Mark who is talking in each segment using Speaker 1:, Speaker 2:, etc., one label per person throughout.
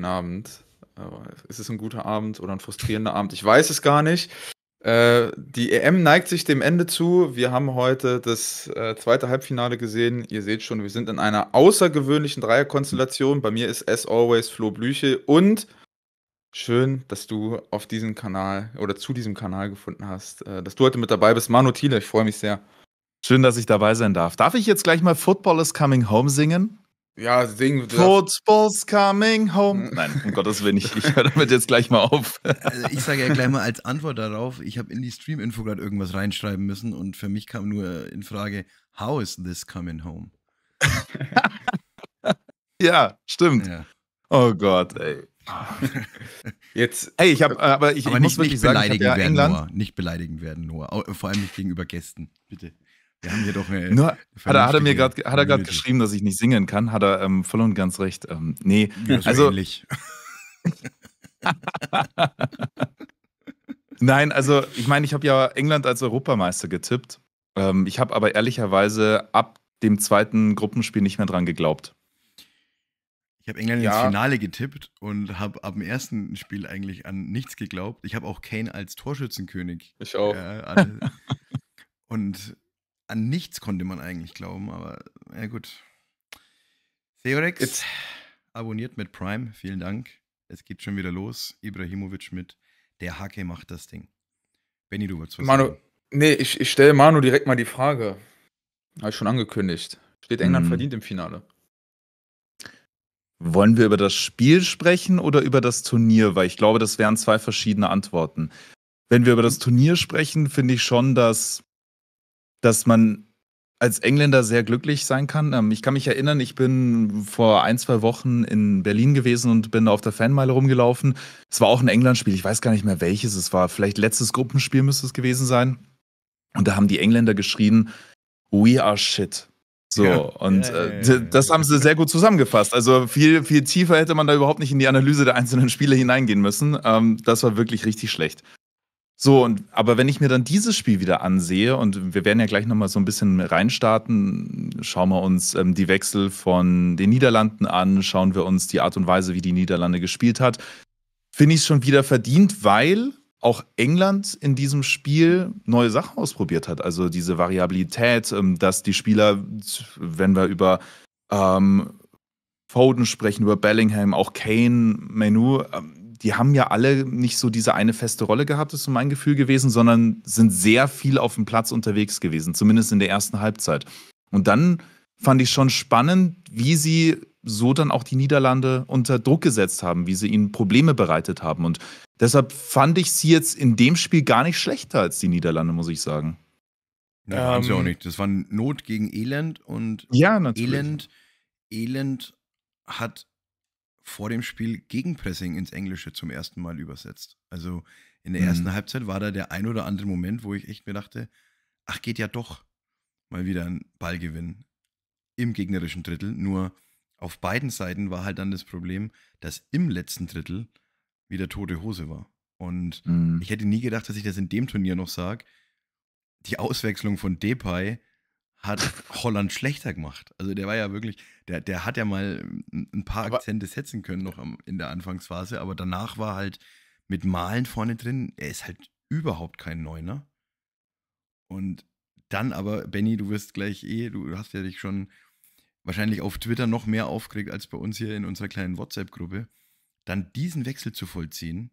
Speaker 1: guten Abend. ist es ein guter Abend oder ein frustrierender Abend? Ich weiß es gar nicht. Äh, die EM neigt sich dem Ende zu. Wir haben heute das äh, zweite Halbfinale gesehen. Ihr seht schon, wir sind in einer außergewöhnlichen Dreierkonstellation. Bei mir ist as always Flo Blüchel und schön, dass du auf diesem Kanal oder zu diesem Kanal gefunden hast, äh,
Speaker 2: dass du heute mit dabei bist. Manu Thiele, ich freue mich sehr. Schön, dass ich dabei sein darf. Darf ich jetzt gleich mal Football
Speaker 3: is Coming Home singen?
Speaker 2: Ja, singen wir
Speaker 3: Football's
Speaker 2: coming home. Hm, nein, um Gottes Willen, ich, ich höre damit jetzt gleich mal auf. also ich sage ja gleich
Speaker 3: mal als Antwort darauf, ich habe in die Stream-Info gerade irgendwas reinschreiben müssen und für mich kam nur äh, in Frage, how is this coming home? ja, stimmt. Ja. Oh Gott, ey. Jetzt, ey, ich habe, aber ich, aber ich nicht, muss wirklich nicht sagen, ich ja werden, Noah. Nicht beleidigen werden, Noah. Vor allem nicht gegenüber Gästen, bitte. Wir haben hier doch eine. Nur, hat er, hat er mir gerade hat er gerade
Speaker 2: geschrieben, dass ich nicht singen kann, hat er ähm, voll und ganz recht. Ähm, nee, ja, also Nein, also ich meine, ich habe ja England als Europameister getippt. Ähm, ich habe aber ehrlicherweise ab dem zweiten Gruppenspiel nicht mehr dran geglaubt.
Speaker 3: Ich habe England ja. ins Finale getippt und habe ab dem ersten Spiel eigentlich an nichts geglaubt. Ich habe auch Kane als Torschützenkönig. Ich auch. Äh, und an nichts konnte man eigentlich glauben, aber ja gut. Theorex, Jetzt. abonniert mit Prime, vielen Dank. Es geht schon wieder los. Ibrahimovic mit der Hake macht das Ding. Benny, du wolltest was Manu, sagen.
Speaker 1: Nee, ich, ich stelle Manu direkt mal die Frage. Habe ich schon
Speaker 3: angekündigt. Steht England
Speaker 2: mhm. verdient im Finale? Wollen wir über das Spiel sprechen oder über das Turnier? Weil ich glaube, das wären zwei verschiedene Antworten. Wenn wir über das Turnier sprechen, finde ich schon, dass dass man als Engländer sehr glücklich sein kann. Ähm, ich kann mich erinnern, ich bin vor ein, zwei Wochen in Berlin gewesen und bin auf der Fanmeile rumgelaufen. Es war auch ein england ich weiß gar nicht mehr welches es war. Vielleicht letztes Gruppenspiel müsste es gewesen sein. Und da haben die Engländer geschrien, We are shit. So, ja. und äh, das haben sie sehr gut zusammengefasst. Also viel, viel tiefer hätte man da überhaupt nicht in die Analyse der einzelnen Spiele hineingehen müssen. Ähm, das war wirklich richtig schlecht. So, und, aber wenn ich mir dann dieses Spiel wieder ansehe, und wir werden ja gleich nochmal so ein bisschen reinstarten, schauen wir uns ähm, die Wechsel von den Niederlanden an, schauen wir uns die Art und Weise, wie die Niederlande gespielt hat, finde ich es schon wieder verdient, weil auch England in diesem Spiel neue Sachen ausprobiert hat. Also diese Variabilität, ähm, dass die Spieler, wenn wir über ähm, Foden sprechen, über Bellingham, auch Kane, Menu, ähm, die haben ja alle nicht so diese eine feste Rolle gehabt, ist so mein Gefühl gewesen, sondern sind sehr viel auf dem Platz unterwegs gewesen, zumindest in der ersten Halbzeit. Und dann fand ich schon spannend, wie sie so dann auch die Niederlande unter Druck gesetzt haben, wie sie ihnen Probleme bereitet haben. Und deshalb fand ich sie jetzt in dem Spiel gar nicht schlechter als die Niederlande, muss ich sagen. Nein, ähm, haben sie auch ähm, nicht.
Speaker 3: Das war Not gegen Elend und ja, Elend, Elend hat vor dem Spiel Gegenpressing ins Englische zum ersten Mal übersetzt. Also in der mhm. ersten Halbzeit war da der ein oder andere Moment, wo ich echt mir dachte, ach, geht ja doch mal wieder ein Ballgewinn im gegnerischen Drittel. Nur auf beiden Seiten war halt dann das Problem, dass im letzten Drittel wieder tote Hose war. Und mhm. ich hätte nie gedacht, dass ich das in dem Turnier noch sage. Die Auswechslung von Depay hat Holland schlechter gemacht. Also der war ja wirklich, der, der hat ja mal ein paar Akzente setzen können noch am, in der Anfangsphase, aber danach war halt mit Malen vorne drin, er ist halt überhaupt kein Neuner. Und dann aber, Benny, du wirst gleich eh, du hast ja dich schon wahrscheinlich auf Twitter noch mehr aufgeregt als bei uns hier in unserer kleinen WhatsApp-Gruppe, dann diesen Wechsel zu vollziehen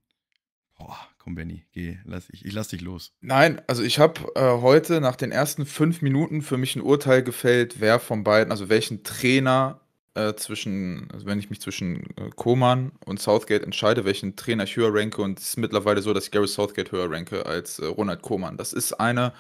Speaker 3: Boah, komm, Benny, geh, lass ich, ich lass dich los.
Speaker 1: Nein, also ich habe äh, heute nach den ersten fünf Minuten für mich ein Urteil gefällt, wer von beiden, also welchen Trainer äh, zwischen, also wenn ich mich zwischen äh, Koman und Southgate entscheide, welchen Trainer ich höher ranke und es ist mittlerweile so, dass ich Gary Southgate höher ranke als äh, Ronald Koman. Das ist eine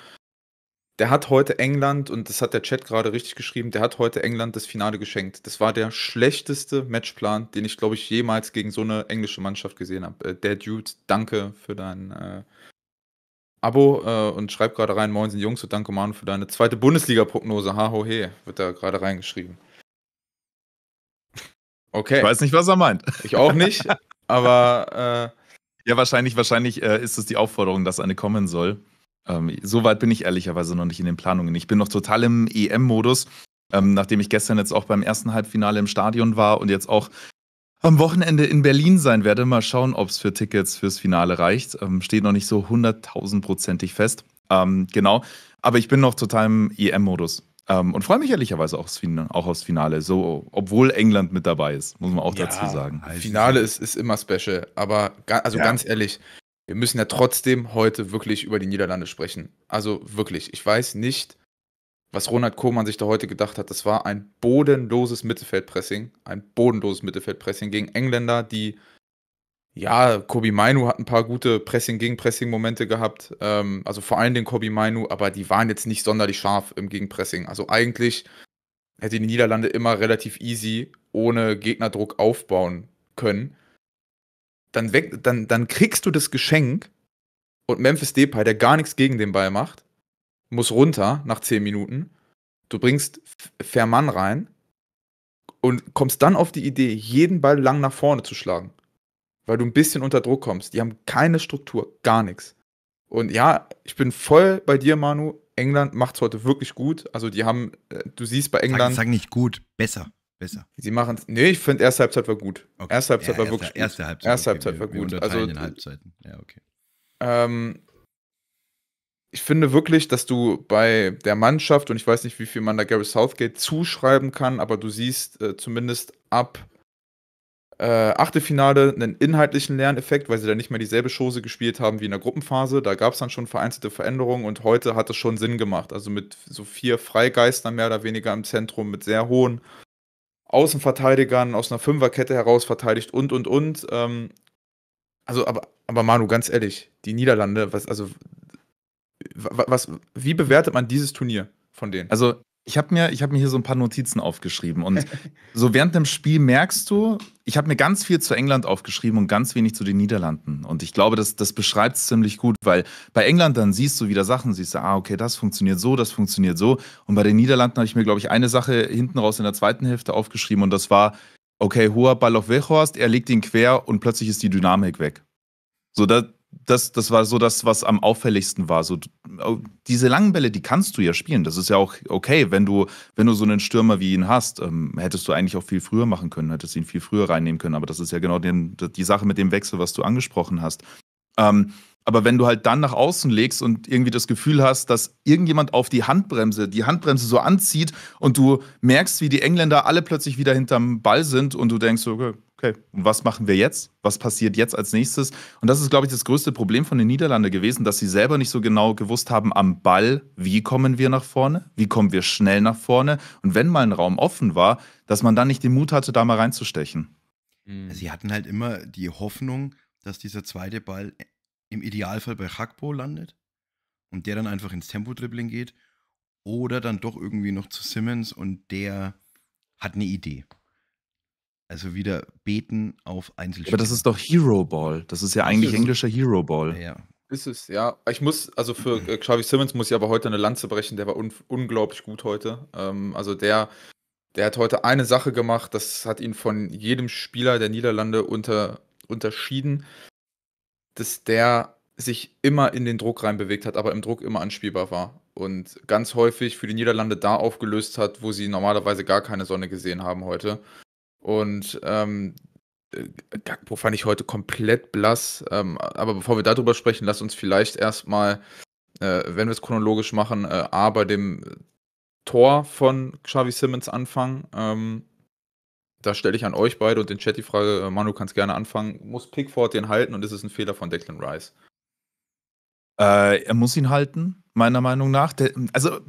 Speaker 1: der hat heute England, und das hat der Chat gerade richtig geschrieben, der hat heute England das Finale geschenkt. Das war der schlechteste Matchplan, den ich, glaube ich, jemals gegen so eine englische Mannschaft gesehen habe. Äh, der Dude, danke für dein äh, Abo äh, und schreib gerade rein, moin sind Jungs und danke Manu für deine zweite Bundesliga-Prognose. Ha ho he, wird da gerade reingeschrieben.
Speaker 2: Okay. Ich weiß nicht, was er meint. Ich auch nicht, aber. Äh, ja, wahrscheinlich, wahrscheinlich äh, ist es die Aufforderung, dass eine kommen soll. Ähm, so weit bin ich ehrlicherweise noch nicht in den Planungen. Ich bin noch total im EM-Modus, ähm, nachdem ich gestern jetzt auch beim ersten Halbfinale im Stadion war und jetzt auch am Wochenende in Berlin sein werde. Mal schauen, ob es für Tickets fürs Finale reicht. Ähm, steht noch nicht so hunderttausendprozentig fest. Ähm, genau. Aber ich bin noch total im EM-Modus. Ähm, und freue mich ehrlicherweise auch, aufs Finale, auch aufs Finale. So, obwohl England mit dabei ist, muss man auch ja, dazu sagen. Finale ist, ist immer special.
Speaker 1: Aber ga, also ja. ganz ehrlich, wir müssen ja trotzdem heute wirklich über die Niederlande sprechen. Also wirklich, ich weiß nicht, was Ronald Kohlmann sich da heute gedacht hat. Das war ein bodenloses Mittelfeldpressing. Ein bodenloses Mittelfeldpressing gegen Engländer, die, ja, Kobi Mainu hat ein paar gute Pressing-Gegen-Pressing-Momente gehabt. Ähm, also vor allem Dingen Kobi Mainu, aber die waren jetzt nicht sonderlich scharf im Gegenpressing. Also eigentlich hätte die Niederlande immer relativ easy ohne Gegnerdruck aufbauen können dann, weg, dann, dann kriegst du das Geschenk und Memphis Depay, der gar nichts gegen den Ball macht, muss runter nach 10 Minuten. Du bringst Fährmann rein und kommst dann auf die Idee, jeden Ball lang nach vorne zu schlagen, weil du ein bisschen unter Druck kommst. Die haben keine Struktur, gar nichts. Und ja, ich bin voll bei dir, Manu. England macht es heute wirklich gut. Also die haben, äh, du siehst bei England. Ich Sag, sag nicht gut, besser besser. Sie machen es. Nee, ich finde, erste Halbzeit war gut. Okay. Erste Halbzeit ja, war erste, wirklich gut. Erste Halbzeit, erste Halbzeit okay, war wir, gut. Wir also, in Halbzeiten. Ja, okay. Ähm, ich finde wirklich, dass du bei der Mannschaft, und ich weiß nicht, wie viel man da Gary Southgate zuschreiben kann, aber du siehst äh, zumindest ab äh, Achtelfinale einen inhaltlichen Lerneffekt, weil sie dann nicht mehr dieselbe Chose gespielt haben wie in der Gruppenphase. Da gab es dann schon vereinzelte Veränderungen und heute hat es schon Sinn gemacht. Also mit so vier Freigeistern mehr oder weniger im Zentrum, mit sehr hohen Außenverteidigern aus einer Fünferkette heraus verteidigt und und und. Ähm, also, aber, aber Manu, ganz ehrlich, die Niederlande, was, also,
Speaker 2: was, wie bewertet man dieses Turnier von denen? Also, ich habe mir, ich hab mir hier so ein paar Notizen aufgeschrieben. Und so während dem Spiel merkst du, ich habe mir ganz viel zu England aufgeschrieben und ganz wenig zu den Niederlanden. Und ich glaube, das, das beschreibt es ziemlich gut, weil bei England dann siehst du wieder Sachen, siehst du, ah, okay, das funktioniert so, das funktioniert so. Und bei den Niederlanden habe ich mir, glaube ich, eine Sache hinten raus in der zweiten Hälfte aufgeschrieben und das war, okay, hoher Ball auf Wechhorst, er legt ihn quer und plötzlich ist die Dynamik weg. So, da, das, das war so das, was am auffälligsten war. So, diese langen Bälle, die kannst du ja spielen. Das ist ja auch okay, wenn du, wenn du so einen Stürmer wie ihn hast, ähm, hättest du eigentlich auch viel früher machen können, hättest ihn viel früher reinnehmen können. Aber das ist ja genau den, die Sache mit dem Wechsel, was du angesprochen hast. Ähm, aber wenn du halt dann nach außen legst und irgendwie das Gefühl hast, dass irgendjemand auf die Handbremse, die Handbremse so anzieht und du merkst, wie die Engländer alle plötzlich wieder hinterm Ball sind und du denkst, okay, okay, und was machen wir jetzt? Was passiert jetzt als nächstes? Und das ist, glaube ich, das größte Problem von den Niederlanden gewesen, dass sie selber nicht so genau gewusst haben am Ball, wie kommen wir nach vorne, wie kommen wir schnell nach vorne. Und wenn mal ein Raum offen
Speaker 3: war, dass man dann nicht den Mut hatte, da mal reinzustechen. Hm. Sie hatten halt immer die Hoffnung, dass dieser zweite Ball im Idealfall bei Hakpo landet und der dann einfach ins Tempo-Dribbling geht oder dann doch irgendwie noch zu Simmons und der hat eine Idee. Also wieder beten auf Einzelspieler. Aber das ist doch Hero
Speaker 2: Ball. Das ist ja eigentlich ist englischer Hero Ball. Ja.
Speaker 1: Ist es, ja. Ich muss, also für äh, Xavi Simmons muss ich aber heute eine Lanze brechen. Der war un unglaublich gut heute. Ähm, also der, der hat heute eine Sache gemacht. Das hat ihn von jedem Spieler der Niederlande unter, unterschieden, dass der sich immer in den Druck reinbewegt hat, aber im Druck immer anspielbar war und ganz häufig für die Niederlande da aufgelöst hat, wo sie normalerweise gar keine Sonne gesehen haben heute. Und ähm, äh, Gakpo fand ich heute komplett blass. Ähm, aber bevor wir darüber sprechen, lass uns vielleicht erstmal, äh, wenn wir es chronologisch machen, äh, A bei dem Tor von Xavi Simmons anfangen. Ähm, da stelle ich an euch beide und den Chat die Frage, äh, Manu kannst gerne anfangen. Muss
Speaker 2: Pickford den halten und ist es ein Fehler von Declan Rice? Äh, er muss ihn halten meiner Meinung nach. Der, also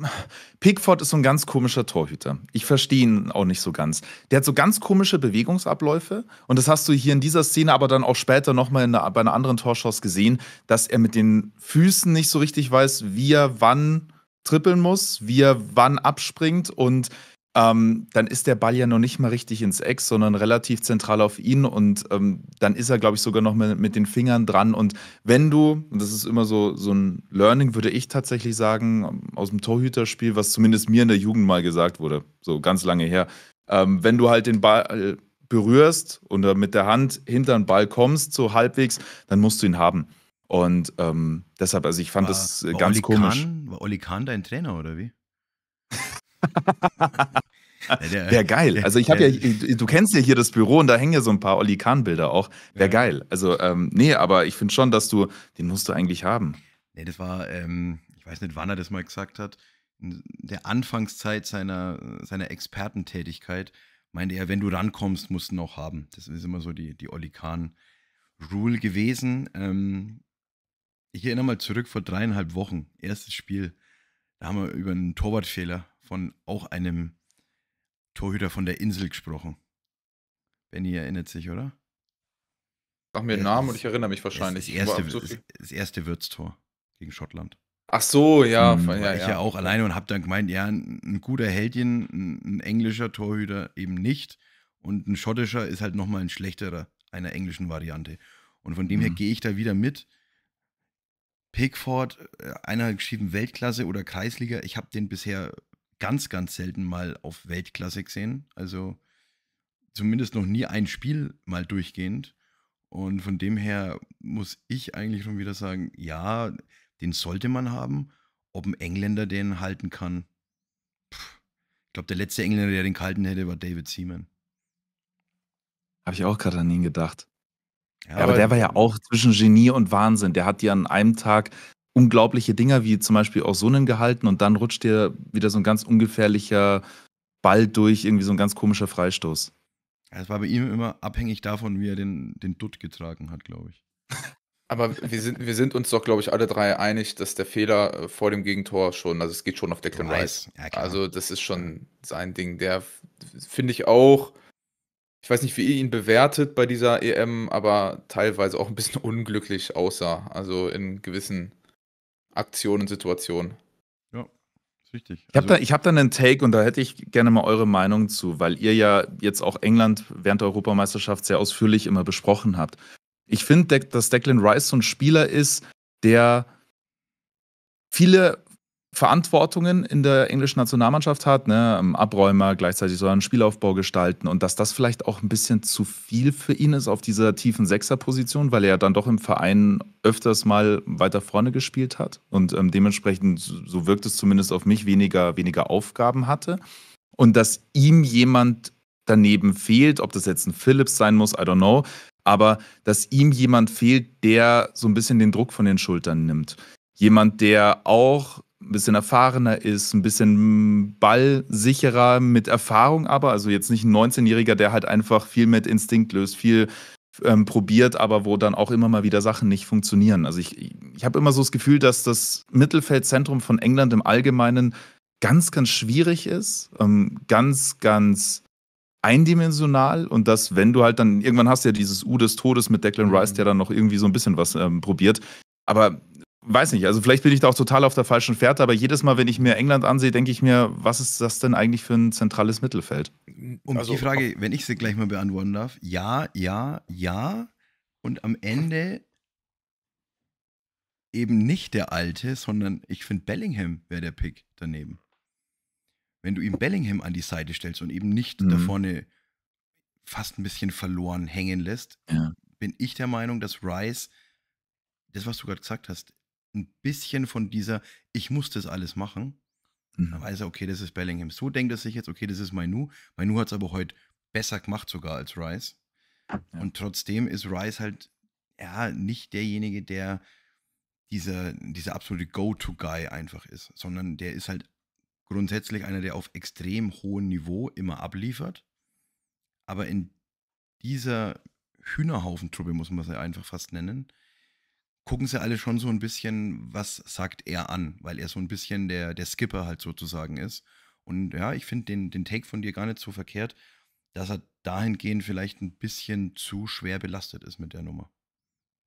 Speaker 2: Pickford ist so ein ganz komischer Torhüter. Ich verstehe ihn auch nicht so ganz. Der hat so ganz komische Bewegungsabläufe und das hast du hier in dieser Szene, aber dann auch später nochmal bei einer anderen Torschuss gesehen, dass er mit den Füßen nicht so richtig weiß, wie er wann trippeln muss, wie er wann abspringt und ähm, dann ist der Ball ja noch nicht mal richtig ins Eck, sondern relativ zentral auf ihn und ähm, dann ist er, glaube ich, sogar noch mit, mit, den Fingern dran. Und wenn du, und das ist immer so, so ein Learning, würde ich tatsächlich sagen, aus dem Torhüterspiel, was zumindest mir in der Jugend mal gesagt wurde, so ganz lange her, ähm, wenn du halt den Ball äh, berührst und mit der Hand hinter den Ball kommst, so halbwegs, dann musst du ihn haben. Und ähm, deshalb, also ich fand war, das war ganz Oli komisch.
Speaker 3: Kahn, war Oli Kahn dein Trainer oder wie? Wäre geil. Also ich habe
Speaker 2: ja, du kennst ja hier das Büro und da hängen ja so ein paar Olli Kahn-Bilder auch. Wäre ja. geil.
Speaker 3: Also, ähm, nee, aber ich finde schon, dass du, den musst du eigentlich haben. Nee, das war, ähm, ich weiß nicht, wann er das mal gesagt hat, in der Anfangszeit seiner, seiner Expertentätigkeit meinte er, wenn du rankommst, musst du ihn auch haben. Das ist immer so die, die Olli Kahn-Rule gewesen. Ähm, ich erinnere mal zurück vor dreieinhalb Wochen, erstes Spiel, da haben wir über einen Torwartfehler von auch einem Torhüter von der Insel gesprochen. Benny erinnert sich, oder? Sag mir den Namen und ich erinnere mich wahrscheinlich. Das erste, so erste Würztor gegen Schottland. Ach so, ja. Mhm, ja, ja. ich ja auch alleine und habe dann gemeint, ja, ein guter Heldin, ein, ein, englischer Torhüter eben nicht. Und ein schottischer ist halt nochmal ein schlechterer einer englischen Variante. Und von dem mhm. her gehe ich da wieder mit. Pickford, äh, einer geschrieben Weltklasse oder Kreisliga, ich habe den bisher ganz, ganz selten mal auf Weltklasse gesehen. Also zumindest noch nie ein Spiel mal durchgehend. Und von dem her muss ich eigentlich schon wieder sagen, ja, den sollte man haben. Ob ein Engländer den halten kann, Pff. ich glaube, der letzte Engländer, der den gehalten hätte, war David Seaman.
Speaker 2: Habe ich auch gerade an ihn gedacht. Ja, aber, aber, der war ja auch zwischen Genie und Wahnsinn. Der hat ja an einem Tag unglaubliche Dinger wie zum Beispiel auch so einen gehalten und dann rutscht dir wieder so ein ganz ungefährlicher Ball durch, irgendwie so ein
Speaker 3: ganz komischer Freistoß. Es war bei ihm immer abhängig davon, wie er den, den Dutt getragen hat, glaube ich.
Speaker 1: Aber wir sind, wir sind uns doch, glaube ich, alle drei einig, dass der Fehler äh, vor dem Gegentor schon, also es geht schon auf Declan Rice. Ja, also das ist schon sein Ding. Der finde ich auch, ich weiß nicht, wie ihr ihn bewertet bei dieser EM, aber teilweise auch ein bisschen unglücklich aussah. Also in gewissen Aktionen, Situationen.
Speaker 3: Ja, ist wichtig. Ich habe also,
Speaker 2: da, hab da einen Take und da hätte ich gerne mal eure Meinung zu, weil ihr ja jetzt auch England während der Europameisterschaft sehr ausführlich immer besprochen habt. Ich finde, dass Declan Rice so ein Spieler ist, der viele Verantwortungen in der englischen Nationalmannschaft hat, ne, ähm, Abräumer, gleichzeitig soll er einen Spielaufbau gestalten und dass das vielleicht auch ein bisschen zu viel für ihn ist auf dieser tiefen Sechserposition, weil er dann doch im Verein öfters mal weiter vorne gespielt hat und ähm, dementsprechend, so wirkt es zumindest auf mich, weniger, weniger Aufgaben hatte und dass ihm jemand daneben fehlt, ob das jetzt ein Phillips sein muss, I don't know, aber dass ihm jemand fehlt, der so ein bisschen den Druck von den Schultern nimmt. Jemand, der auch ein bisschen erfahrener ist, ein bisschen ballsicherer mit Erfahrung aber, also jetzt nicht ein 19-Jähriger, der halt einfach viel mit Instinkt löst, viel ähm, probiert, aber wo dann auch immer mal wieder Sachen nicht funktionieren. Also ich, ich habe immer so das Gefühl, dass das Mittelfeldzentrum von England im Allgemeinen ganz, ganz schwierig ist, ähm, ganz, ganz eindimensional und dass, wenn du halt dann, irgendwann hast ja dieses U des Todes mit Declan Rice, der dann noch irgendwie so ein bisschen was ähm, probiert, aber weiß nicht, also vielleicht bin ich da auch total auf der falschen Fährte, aber jedes Mal, wenn ich mir England ansehe, denke ich mir, was ist das denn eigentlich für ein zentrales Mittelfeld?
Speaker 3: Und also, die Frage, wenn ich sie gleich mal beantworten darf, ja, ja, ja und am Ende eben nicht der alte, sondern ich finde Bellingham wäre der Pick daneben. Wenn du ihm Bellingham an die Seite stellst und eben nicht mhm. da vorne fast ein bisschen verloren hängen lässt, ja. bin ich der Meinung, dass Rice das, was du gerade gesagt hast, ein bisschen von dieser, ich muss das alles machen. Mhm. Dann weiß er, okay, das ist Bellingham. So denkt er sich jetzt, okay, das ist Mainu. Mainu hat es aber heute besser gemacht sogar als Rice. Ja. Und trotzdem ist Rice halt ja nicht derjenige, der dieser, dieser absolute Go-To-Guy einfach ist, sondern der ist halt grundsätzlich einer, der auf extrem hohem Niveau immer abliefert. Aber in dieser Hühnerhaufentruppe, muss man es einfach fast nennen, gucken sie alle schon so ein bisschen, was sagt er an, weil er so ein bisschen der, der Skipper halt sozusagen ist. Und ja, ich finde den, den Take von dir gar nicht so verkehrt, dass er dahingehend vielleicht ein bisschen zu schwer belastet ist mit der Nummer.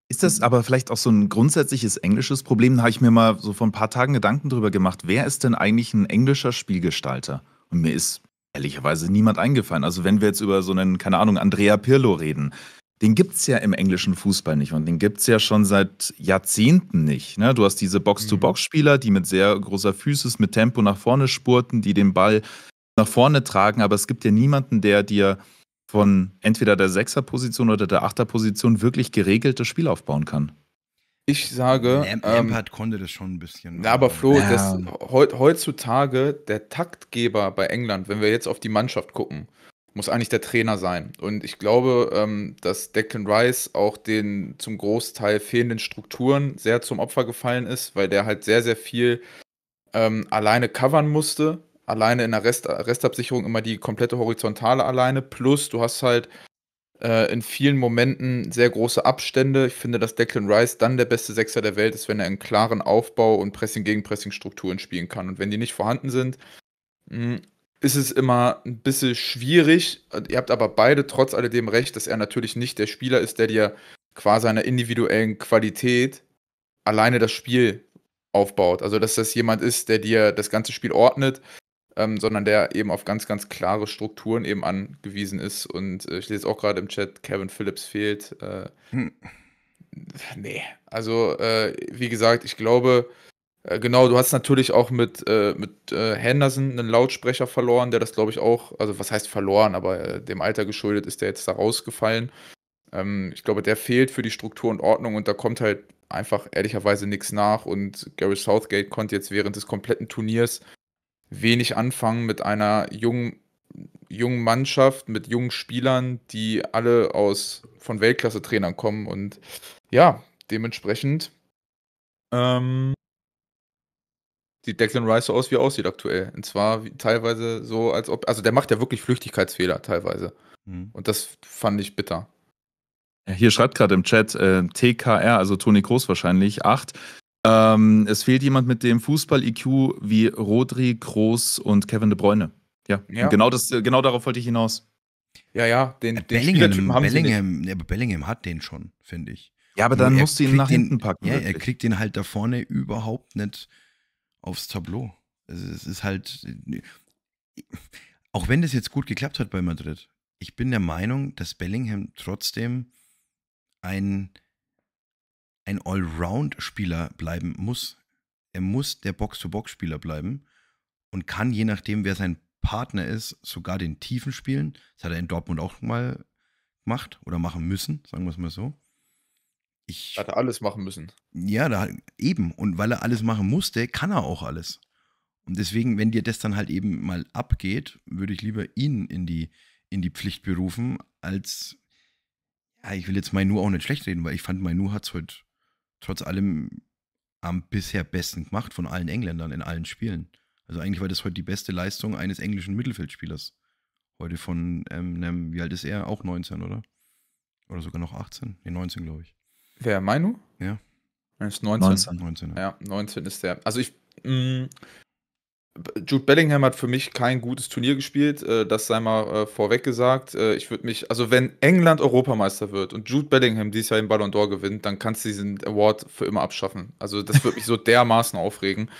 Speaker 2: Ist das aber vielleicht auch so ein grundsätzliches englisches Problem? Da habe ich mir mal so vor ein paar Tagen Gedanken drüber gemacht. Wer ist denn eigentlich ein englischer Spielgestalter? Und mir ist ehrlicherweise niemand eingefallen. Also wenn wir jetzt über so einen, keine Ahnung, Andrea Pirlo reden, den gibt es ja im englischen Fußball nicht und den gibt es ja schon seit Jahrzehnten nicht. Ne? Du hast diese Box-to-Box-Spieler, die mit sehr großer Physis, mit Tempo nach vorne spurten, die den Ball nach vorne tragen, aber es gibt ja niemanden, der dir von entweder der Sechser-Position oder der Achter-Position wirklich geregeltes
Speaker 3: Spiel aufbauen kann. Ich sage. Lamp Lampard ähm, konnte das schon ein bisschen. Na, aber Flo, ja. das,
Speaker 1: heutzutage der Taktgeber bei England, wenn wir jetzt auf die Mannschaft gucken, muss eigentlich der Trainer sein. Und ich glaube, ähm, dass Declan Rice auch den zum Großteil fehlenden Strukturen sehr zum Opfer gefallen ist, weil der halt sehr, sehr viel ähm, alleine covern musste. Alleine in der Rest Restabsicherung immer die komplette Horizontale alleine. Plus, du hast halt äh, in vielen Momenten sehr große Abstände. Ich finde, dass Declan Rice dann der beste Sechser der Welt ist, wenn er einen klaren Aufbau und Pressing-Gegen-Pressing-Strukturen spielen kann. Und wenn die nicht vorhanden sind, hm, ist es immer ein bisschen schwierig. Ihr habt aber beide trotz alledem recht, dass er natürlich nicht der Spieler ist, der dir quasi einer individuellen Qualität alleine das Spiel aufbaut. Also, dass das jemand ist, der dir das ganze Spiel ordnet, ähm, sondern der eben auf ganz, ganz klare Strukturen eben angewiesen ist. Und äh, ich lese auch gerade im Chat, Kevin Phillips fehlt. Äh, hm. Nee, also äh, wie gesagt, ich glaube, äh, genau, du hast natürlich auch mit, äh, mit äh, Henderson einen Lautsprecher verloren, der das, glaube ich, auch, also was heißt verloren, aber äh, dem Alter geschuldet ist der jetzt da rausgefallen. Ähm, ich glaube, der fehlt für die Struktur und Ordnung und da kommt halt einfach ehrlicherweise nichts nach und Gary Southgate konnte jetzt während des kompletten Turniers wenig anfangen mit einer jungen jungen Mannschaft, mit jungen Spielern, die alle aus von Weltklasse-Trainern kommen. Und ja, dementsprechend ähm, sieht Declan Rice so aus, wie er aussieht aktuell. Und zwar wie, teilweise so, als ob. Also der macht ja wirklich Flüchtigkeitsfehler
Speaker 2: teilweise. Mhm. Und das fand ich bitter. hier schreibt gerade im Chat äh, TKR, also Toni Groß wahrscheinlich, 8. Ähm, es fehlt jemand mit dem Fußball-IQ wie Rodri, Groß und Kevin de Bruyne. Ja, ja. Genau, das,
Speaker 3: äh, genau darauf wollte ich hinaus. Ja, ja, den, den Bellingham, haben Bellingham, ja, Bellingham hat den schon, finde ich. Ja, aber dann musst du ihn nach hinten packen. Ja, wirklich. er kriegt den halt da vorne überhaupt nicht aufs Tableau. Also es ist halt, auch wenn das jetzt gut geklappt hat bei Madrid, ich bin der Meinung, dass Bellingham trotzdem ein, ein Allround-Spieler bleiben muss. Er muss der Box-to-Box-Spieler bleiben und kann, je nachdem, wer sein Partner ist, sogar den Tiefen spielen. Das hat er in Dortmund auch mal gemacht oder machen müssen, sagen wir es mal so.
Speaker 1: Ich, hat er alles machen müssen.
Speaker 3: Ja, da, eben. Und weil er alles machen musste, kann er auch alles. Und deswegen, wenn dir das dann halt eben mal abgeht, würde ich lieber ihn in die, in die Pflicht berufen, als, ja, ich will jetzt Mainu auch nicht schlecht reden, weil ich fand, Mainu hat es heute trotz allem am bisher besten gemacht von allen Engländern in allen Spielen. Also eigentlich war das heute die beste Leistung eines englischen Mittelfeldspielers. Heute von, ähm, wie alt ist er? Auch 19, oder? Oder sogar noch 18? Ne, 19, glaube ich.
Speaker 1: Wer, Manu? Ja.
Speaker 3: Er ist 19. 19.
Speaker 1: ja. 19 ist der. Also ich. Mh, mm, Jude Bellingham hat für mich kein gutes Turnier gespielt, äh, das sei mal äh, vorweg gesagt. Äh, ich würde mich, also wenn England Europameister wird und Jude Bellingham dieses Jahr den Ballon d'Or gewinnt, dann kannst du diesen Award für immer abschaffen. Also das würde mich so dermaßen aufregen.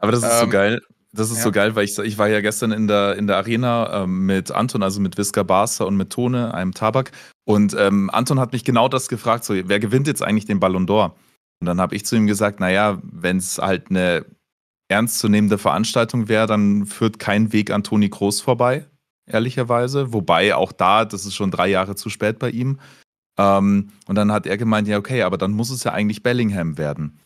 Speaker 1: Aber das ist ähm, so geil.
Speaker 2: Das ist ja. so geil, weil ich, ich war ja gestern in der, in der Arena ähm, mit Anton, also mit Visca Barca und mit Tone, einem Tabak. Und ähm, Anton hat mich genau das gefragt: so, wer gewinnt jetzt eigentlich den Ballon d'Or? Und dann habe ich zu ihm gesagt: Naja, wenn es halt eine ernstzunehmende Veranstaltung wäre, dann führt kein Weg an Toni Groß vorbei, ehrlicherweise. Wobei auch da, das ist schon drei Jahre zu spät bei ihm. Ähm, und dann hat er gemeint: Ja, okay, aber dann muss es ja eigentlich Bellingham werden.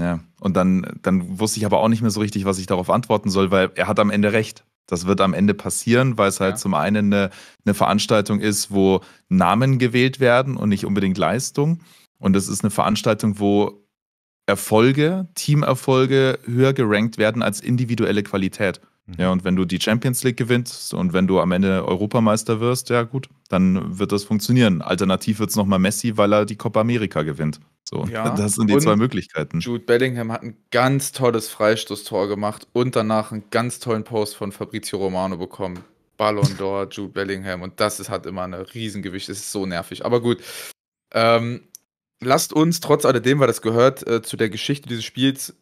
Speaker 2: Ja. Und dann, dann wusste ich aber auch nicht mehr so richtig, was ich darauf antworten soll, weil er hat am Ende recht. Das wird am Ende passieren, weil es halt ja. zum einen eine, eine Veranstaltung ist, wo Namen gewählt werden und nicht unbedingt Leistung. Und es ist eine Veranstaltung, wo Erfolge, Teamerfolge höher gerankt werden als individuelle Qualität. Mhm. Ja, und wenn du die Champions League gewinnst und wenn du am Ende Europameister wirst, ja gut, dann wird das funktionieren. Alternativ wird es nochmal Messi, weil er die Copa America gewinnt. So, ja. das sind die zwei Möglichkeiten. Jude Bellingham hat ein ganz tolles Freistoßtor
Speaker 1: gemacht und danach einen ganz tollen Post von Fabrizio Romano bekommen. Ballon d'Or, Jude Bellingham und das ist, hat immer eine Riesengewicht. Das ist so nervig. Aber gut. Ähm, lasst uns trotz alledem, weil das gehört äh, zu der Geschichte dieses Spiels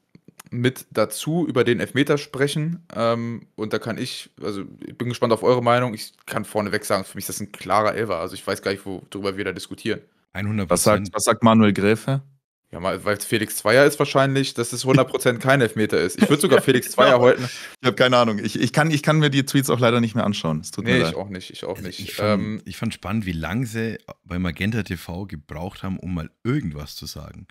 Speaker 1: mit dazu über den Elfmeter sprechen. Ähm, und da kann ich, also ich bin gespannt auf eure Meinung. Ich kann vorneweg sagen, für mich ist das ein klarer Elfer. Also ich weiß gar nicht, worüber wir da diskutieren. 100%. Was sagt, was sagt Manuel Gräfe? Ja, weil Felix Zweier ist wahrscheinlich, dass es 100% kein Elfmeter ist. Ich würde sogar
Speaker 2: Felix Zweier heute. Ich habe keine Ahnung. Ich, ich, kann, ich kann mir die Tweets auch leider nicht mehr anschauen. tut nee, mir ich leid. auch
Speaker 1: nicht. Ich auch
Speaker 3: also nicht. Ich fand, ähm, ich fand spannend, wie lange sie bei Magenta TV gebraucht haben, um mal irgendwas zu sagen.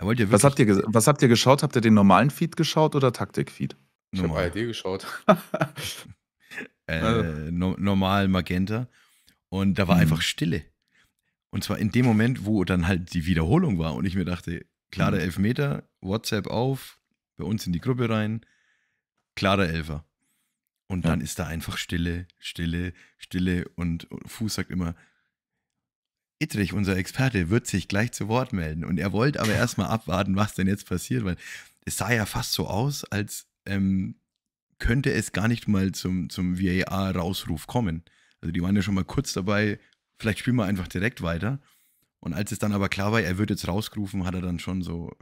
Speaker 3: Ja was, habt ihr was habt ihr geschaut? Habt ihr den normalen Feed geschaut oder Taktik-Feed? Ich habe ARD
Speaker 1: geschaut.
Speaker 3: äh, also no normal Magenta. Und da war mhm. einfach Stille. Und zwar in dem Moment, wo dann halt die Wiederholung war und ich mir dachte, klarer mhm. Elfmeter, WhatsApp auf, bei uns in die Gruppe rein, klarer Elfer. Und dann ja. ist da einfach Stille, Stille, Stille und Fuß sagt immer, Ittrich, unser Experte, wird sich gleich zu Wort melden. Und er wollte aber erstmal abwarten, was denn jetzt passiert, weil es sah ja fast so aus, als ähm, könnte es gar nicht mal zum, zum VAR-Rausruf kommen. Also die waren ja schon mal kurz dabei, vielleicht spielen wir einfach direkt weiter. Und als es dann aber klar war, er wird jetzt rausgerufen, hat er dann schon so,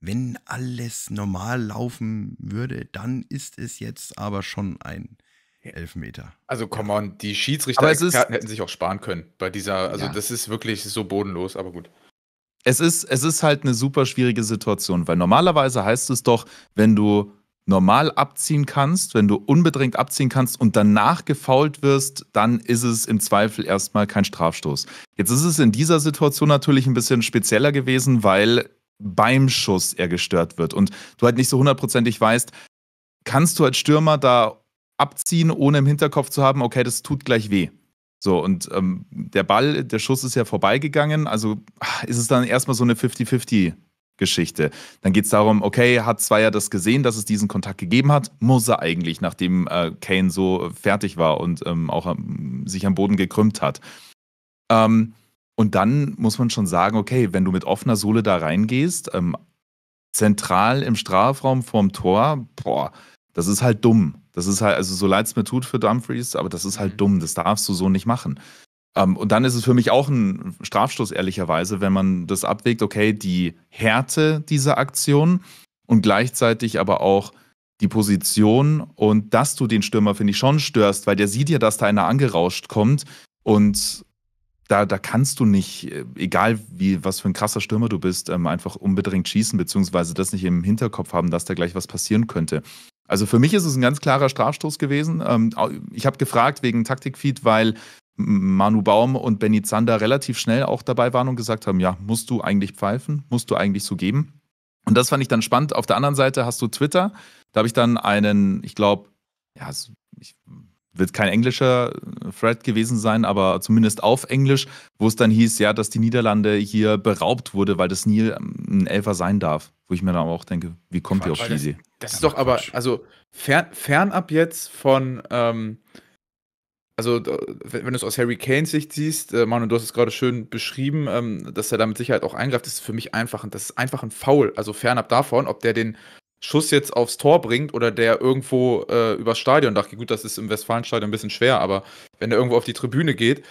Speaker 3: wenn alles normal laufen würde, dann ist es jetzt aber schon ein Elfmeter.
Speaker 1: Also come on, die Schiedsrichter-Experten hätten sich auch sparen können bei dieser, also ja. das ist wirklich so bodenlos, aber gut.
Speaker 2: Es ist, es ist halt eine super schwierige Situation, weil normalerweise heißt es doch, wenn du normal abziehen kannst, wenn du unbedingt abziehen kannst und danach gefault wirst, dann ist es im Zweifel erstmal kein Strafstoß. Jetzt ist es in dieser Situation natürlich ein bisschen spezieller gewesen, weil beim Schuss er gestört wird und du halt nicht so hundertprozentig weißt, kannst du als Stürmer da abziehen, ohne im Hinterkopf zu haben, okay, das tut gleich weh. So, und ähm, der Ball, der Schuss ist ja vorbeigegangen, also ah, ist es dann erstmal so eine 50-50 Geschichte. Dann geht es darum, okay, hat Zweier das gesehen, dass es diesen Kontakt gegeben hat? Muss er eigentlich, nachdem äh, Kane so fertig war und ähm, auch ähm, sich am Boden gekrümmt hat. Ähm, und dann muss man schon sagen, okay, wenn du mit offener Sohle da reingehst, ähm, zentral im Strafraum vorm Tor, boah, das ist halt dumm. Das ist halt, also so leid es mir tut für Dumfries, aber das ist halt mhm. dumm. Das darfst du so nicht machen. Ähm, und dann ist es für mich auch ein Strafstoß, ehrlicherweise, wenn man das abwägt, okay, die Härte dieser Aktion und gleichzeitig aber auch die Position und dass du den Stürmer, finde ich, schon störst, weil der sieht ja, dass da einer angerauscht kommt und da, da kannst du nicht, äh, egal wie, was für ein krasser Stürmer du bist, ähm, einfach unbedingt schießen, beziehungsweise das nicht im Hinterkopf haben, dass da gleich was passieren könnte. Also für mich ist es ein ganz klarer Strafstoß gewesen. Ähm, ich habe gefragt wegen Taktikfeed, weil Manu Baum und Benny Zander relativ schnell auch dabei waren und gesagt haben, ja, musst du eigentlich pfeifen, musst du eigentlich so geben. Und das fand ich dann spannend. Auf der anderen Seite hast du Twitter, da habe ich dann einen, ich glaube, ja, ich wird kein englischer äh, Thread gewesen sein, aber zumindest auf Englisch, wo es dann hieß, ja, dass die Niederlande hier beraubt wurde, weil das nie ähm, ein Elfer sein darf. Wo ich mir dann auch denke, wie kommt ihr auf diese? Das, das ist doch aber,
Speaker 1: also fern, fernab jetzt von ähm, also äh, wenn du es aus Harry Kanes Sicht siehst, äh, Manu, du hast es gerade schön beschrieben, ähm, dass er da mit Sicherheit halt auch eingreift, das ist für mich einfach, das ist einfach ein Foul. Also fernab davon, ob der den Schuss jetzt aufs Tor bringt oder der irgendwo äh, übers Stadion dachte, gut, das ist im Westfalenstadion ein bisschen schwer, aber wenn der irgendwo auf die Tribüne geht,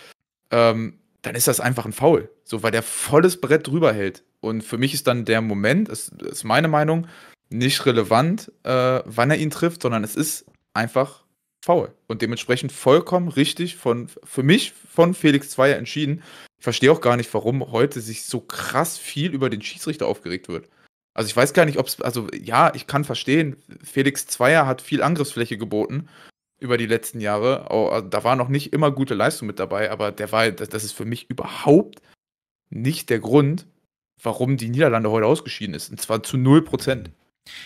Speaker 1: ähm, dann ist das einfach ein Foul. So, weil der volles Brett drüber hält. Und für mich ist dann der Moment, das ist meine Meinung, nicht relevant, äh, wann er ihn trifft, sondern es ist einfach faul. Und dementsprechend vollkommen richtig von, für mich von Felix Zweier entschieden. Ich verstehe auch gar nicht, warum heute sich so krass viel über den Schiedsrichter aufgeregt wird. Also ich weiß gar nicht, ob es, also ja, ich kann verstehen, Felix Zweier hat viel Angriffsfläche geboten über die letzten Jahre. Oh, da war noch nicht immer gute Leistung mit dabei, aber der war, das ist für mich überhaupt nicht der Grund,
Speaker 3: warum die Niederlande heute ausgeschieden ist. Und zwar zu 0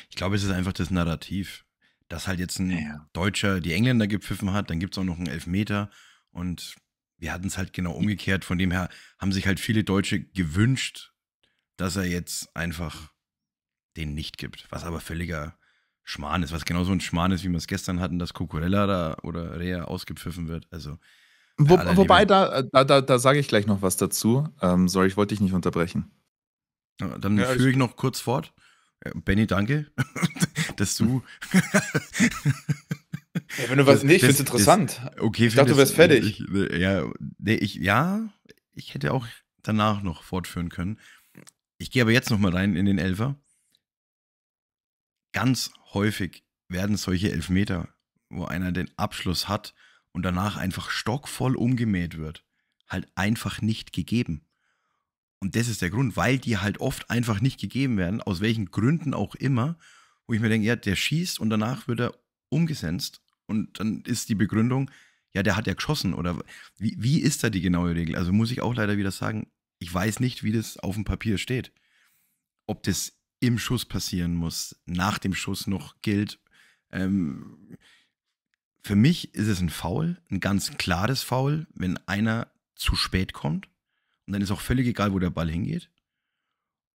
Speaker 3: Ich glaube, es ist einfach das Narrativ dass halt jetzt ein ja. Deutscher die Engländer gepfiffen hat, dann gibt es auch noch einen Elfmeter und wir hatten es halt genau umgekehrt. Von dem her haben sich halt viele Deutsche gewünscht, dass er jetzt einfach den nicht gibt, was aber völliger Schmarrn ist, was genauso ein Schmarrn ist, wie wir es gestern hatten, dass Cucurella da oder Rea ausgepfiffen wird. Also wo, wobei, da, äh, da, da, da sage ich gleich noch was dazu. Ähm, sorry, ich wollte dich nicht unterbrechen. Dann ja, führe ich noch kurz fort. Benny, danke. dass du. ja, wenn du was. Nee, ist das, interessant. okay, ich dachte, du wärst fertig. Ich, ja, nee, ich, ja, ich hätte auch danach noch fortführen können. Ich gehe aber jetzt nochmal rein in den Elfer. Ganz häufig werden solche Elfmeter, wo einer den Abschluss hat und danach einfach stockvoll umgemäht wird, halt einfach nicht gegeben. Und das ist der Grund, weil die halt oft einfach nicht gegeben werden, aus welchen Gründen auch immer wo ich mir denke, ja, der schießt und danach wird er umgesetzt und dann ist die Begründung, ja, der hat ja geschossen oder wie, wie ist da die genaue Regel? Also muss ich auch leider wieder sagen, ich weiß nicht, wie das auf dem Papier steht. Ob das im Schuss passieren muss, nach dem Schuss noch gilt. Ähm, für mich ist es ein Foul, ein ganz klares Foul, wenn einer zu spät kommt. Und dann ist auch völlig egal, wo der Ball hingeht.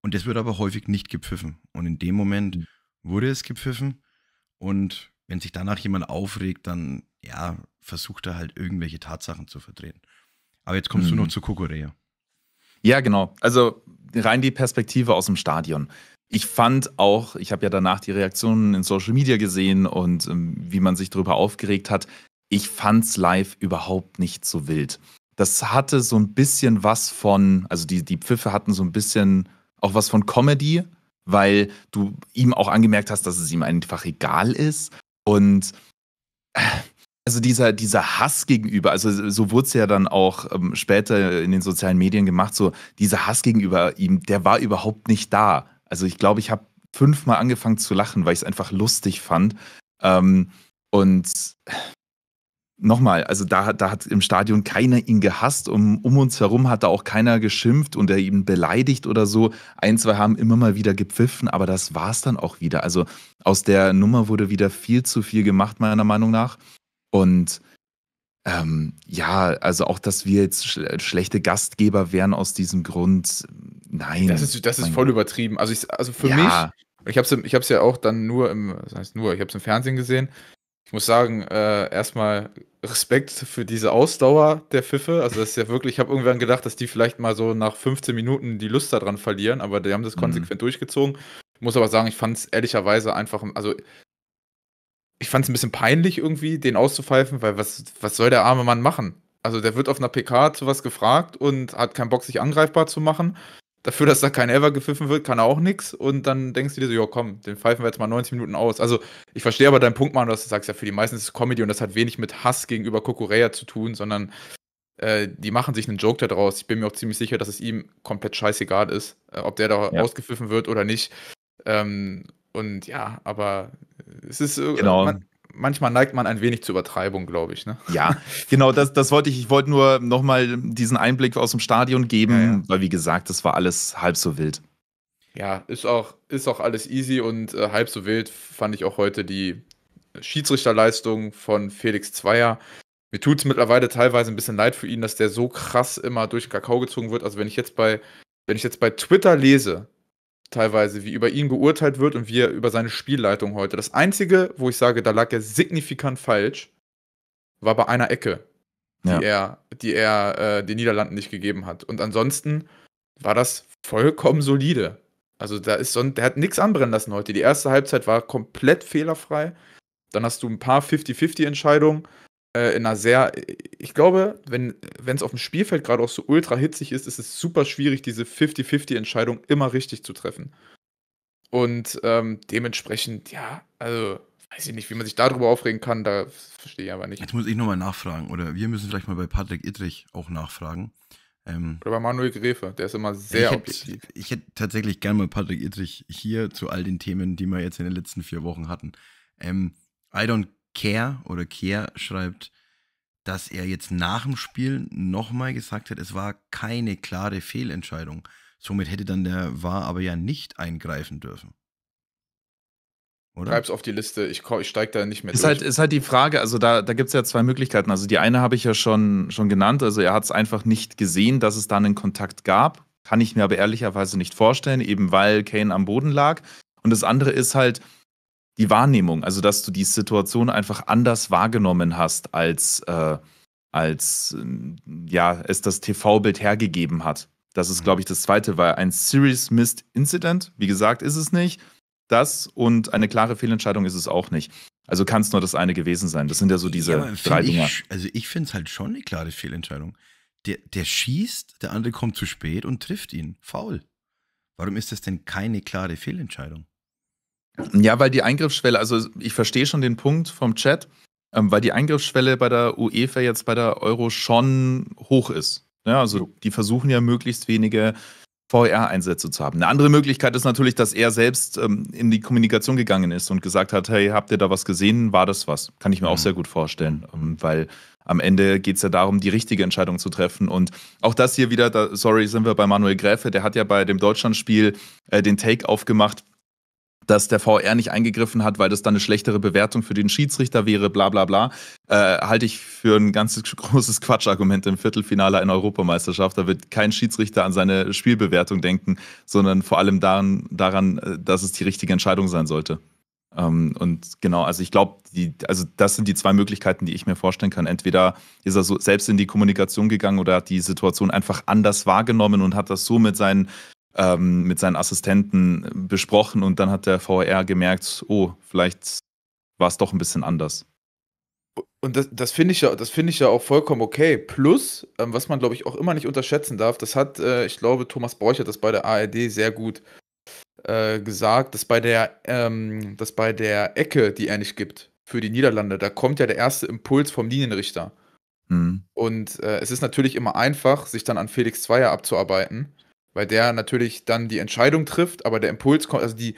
Speaker 3: Und das wird aber häufig nicht gepfiffen. Und in dem Moment mhm wurde es gepfiffen. Und wenn sich danach jemand aufregt, dann ja, versucht er halt irgendwelche Tatsachen zu vertreten. Aber jetzt kommst mhm. du noch zu Kokorea. Ja, genau. Also rein die
Speaker 2: Perspektive aus dem Stadion. Ich fand auch, ich habe ja danach die Reaktionen in Social Media gesehen und ähm, wie man sich darüber aufgeregt hat. Ich fand es live überhaupt nicht so wild. Das hatte so ein bisschen was von, also die, die Pfiffe hatten so ein bisschen auch was von Comedy, weil du ihm auch angemerkt hast, dass es ihm einfach egal ist. Und äh, also dieser, dieser Hass gegenüber, also so wurde es ja dann auch ähm, später in den sozialen Medien gemacht, so dieser Hass gegenüber ihm, der war überhaupt nicht da. Also ich glaube, ich habe fünfmal angefangen zu lachen, weil ich es einfach lustig fand. Ähm, und äh, nochmal, also da, da hat im Stadion keiner ihn gehasst, um, um uns herum hat da auch keiner geschimpft und er ihn beleidigt oder so. Ein, zwei haben immer mal wieder gepfiffen, aber das war's dann auch wieder. Also aus der Nummer wurde wieder viel zu viel gemacht, meiner Meinung nach. Und ähm, ja, also auch, dass wir jetzt schlechte Gastgeber wären aus diesem Grund, nein. Das ist, das ist voll
Speaker 1: übertrieben. Also, ich, also für ja. mich, ich habe es ich hab's ja auch dann nur im, das heißt nur, ich habe im Fernsehen gesehen, ich muss sagen, äh, erstmal Respekt für diese Ausdauer der Pfiffe. Also das ist ja wirklich, ich habe irgendwann gedacht, dass die vielleicht mal so nach 15 Minuten die Lust daran verlieren, aber die haben das mhm. konsequent mhm. durchgezogen. Ich muss aber sagen, ich fand es ehrlicherweise einfach, also ich fand es ein bisschen peinlich irgendwie, den auszupfeifen, weil was, was soll der arme Mann machen? Also der wird auf einer PK zu was gefragt und hat keinen Bock, sich angreifbar zu machen dafür, dass da kein Ever gepfiffen wird, kann er auch nichts. Und dann denkst du dir so, ja komm, den pfeifen wir jetzt mal 90 Minuten aus. Also ich verstehe aber deinen Punkt, Mann, dass du sagst, ja, für die meisten ist es Comedy und das hat wenig mit Hass gegenüber Kokorea zu tun, sondern äh, die machen sich einen Joke daraus. Ich bin mir auch ziemlich sicher, dass es ihm komplett scheißegal ist, äh, ob der da ja. ausgepfiffen wird oder nicht. Ähm, und ja, aber es ist. Genau. Man,
Speaker 2: manchmal neigt man ein wenig zur Übertreibung, glaube ich. Ne? Ja, genau, das, das wollte ich. Ich wollte nur nochmal diesen Einblick aus dem Stadion geben, ja, ja. weil wie gesagt, das war alles halb so wild.
Speaker 1: Ja, ist auch, ist auch alles easy und äh, halb so wild fand ich auch heute die Schiedsrichterleistung von Felix Zweier. Mir tut es mittlerweile teilweise ein bisschen leid für ihn, dass der so krass immer durch Kakao gezogen wird. Also wenn ich jetzt bei, wenn ich jetzt bei Twitter lese, teilweise, wie über ihn geurteilt wird und wie er über seine Spielleitung heute. Das Einzige, wo ich sage, da lag er signifikant falsch, war bei einer Ecke, die ja. er, die er äh, den Niederlanden nicht gegeben hat. Und ansonsten war das vollkommen solide. Also da ist so ein, der hat nichts anbrennen lassen heute. Die erste Halbzeit war komplett fehlerfrei. Dann hast du ein paar 50-50-Entscheidungen äh, in einer sehr, ich glaube, wenn es auf dem Spielfeld gerade auch so ultra hitzig ist, ist es super schwierig, diese 50-50-Entscheidung immer richtig zu treffen. Und ähm, dementsprechend, ja, also weiß ich nicht, wie man sich darüber aufregen kann, da verstehe ich aber nicht. Jetzt
Speaker 3: muss ich nochmal nachfragen, oder wir müssen vielleicht mal bei Patrick Idrich auch nachfragen. Ähm, oder bei Manuel Grefe, der ist immer sehr ich objektiv. Hätte, ich hätte tatsächlich gerne mal Patrick Idrich hier zu all den Themen, die wir jetzt in den letzten vier Wochen hatten. Ähm, I don't Care oder Care schreibt, dass er jetzt nach dem Spiel nochmal gesagt hat, es war keine klare Fehlentscheidung. Somit hätte dann der VAR aber ja nicht eingreifen dürfen. Oder? Schreib's
Speaker 1: auf die Liste, ich, ich steige da nicht mehr ist halt, durch. Halt,
Speaker 2: ist halt die Frage, also da, da gibt es ja zwei Möglichkeiten. Also die eine habe ich ja schon, schon genannt, also er hat es einfach nicht gesehen, dass es da einen Kontakt gab. Kann ich mir aber ehrlicherweise nicht vorstellen, eben weil Kane am Boden lag. Und das andere ist halt, die Wahrnehmung, also dass du die Situation einfach anders wahrgenommen hast, als, äh, als äh, ja, es das TV-Bild hergegeben hat. Das ist, mhm. glaube ich, das Zweite, weil ein Serious Missed Incident, wie gesagt, ist es nicht. Das und eine klare Fehlentscheidung ist es auch nicht. Also kann es nur das eine gewesen sein. Das sind ja so diese ja, drei Dinger.
Speaker 3: also ich finde es halt schon eine klare Fehlentscheidung. Der, der schießt, der andere kommt zu spät und trifft ihn. Faul. Warum ist das denn keine klare Fehlentscheidung? Ja, weil die Eingriffsschwelle, also ich verstehe
Speaker 2: schon den Punkt vom Chat, ähm, weil die Eingriffsschwelle bei der UEFA jetzt bei der Euro schon hoch ist. Ja, also die versuchen ja möglichst wenige VR-Einsätze zu haben. Eine andere Möglichkeit ist natürlich, dass er selbst ähm, in die Kommunikation gegangen ist und gesagt hat, hey, habt ihr da was gesehen? War das was? Kann ich mir mhm. auch sehr gut vorstellen, ähm, weil am Ende geht es ja darum, die richtige Entscheidung zu treffen. Und auch das hier wieder, da, sorry, sind wir bei Manuel Gräfe, der hat ja bei dem Deutschlandspiel äh, den Take aufgemacht, dass der VR nicht eingegriffen hat, weil das dann eine schlechtere Bewertung für den Schiedsrichter wäre, bla bla bla, äh, halte ich für ein ganz großes Quatschargument im Viertelfinale einer Europameisterschaft. Da wird kein Schiedsrichter an seine Spielbewertung denken, sondern vor allem daran, daran äh, dass es die richtige Entscheidung sein sollte. Ähm, und genau, also ich glaube, also das sind die zwei Möglichkeiten, die ich mir vorstellen kann. Entweder ist er so selbst in die Kommunikation gegangen oder hat die Situation einfach anders wahrgenommen und hat das so mit seinen ähm, mit seinen Assistenten besprochen und dann hat der VR gemerkt, oh, vielleicht war es doch ein bisschen anders.
Speaker 1: Und das, das finde ich, ja, das find ich ja auch vollkommen okay. Plus, ähm, was man, glaube ich, auch immer nicht unterschätzen darf, das hat, äh, ich glaube, Thomas Borchert das bei der ARD sehr gut äh, gesagt, dass bei, der, ähm, dass bei der Ecke, die er nicht gibt für die Niederlande, da kommt ja der erste Impuls vom Linienrichter. Mhm. Und äh, es ist natürlich immer einfach, sich dann an Felix Zweier abzuarbeiten weil der natürlich dann die Entscheidung trifft, aber der Impuls kommt, also die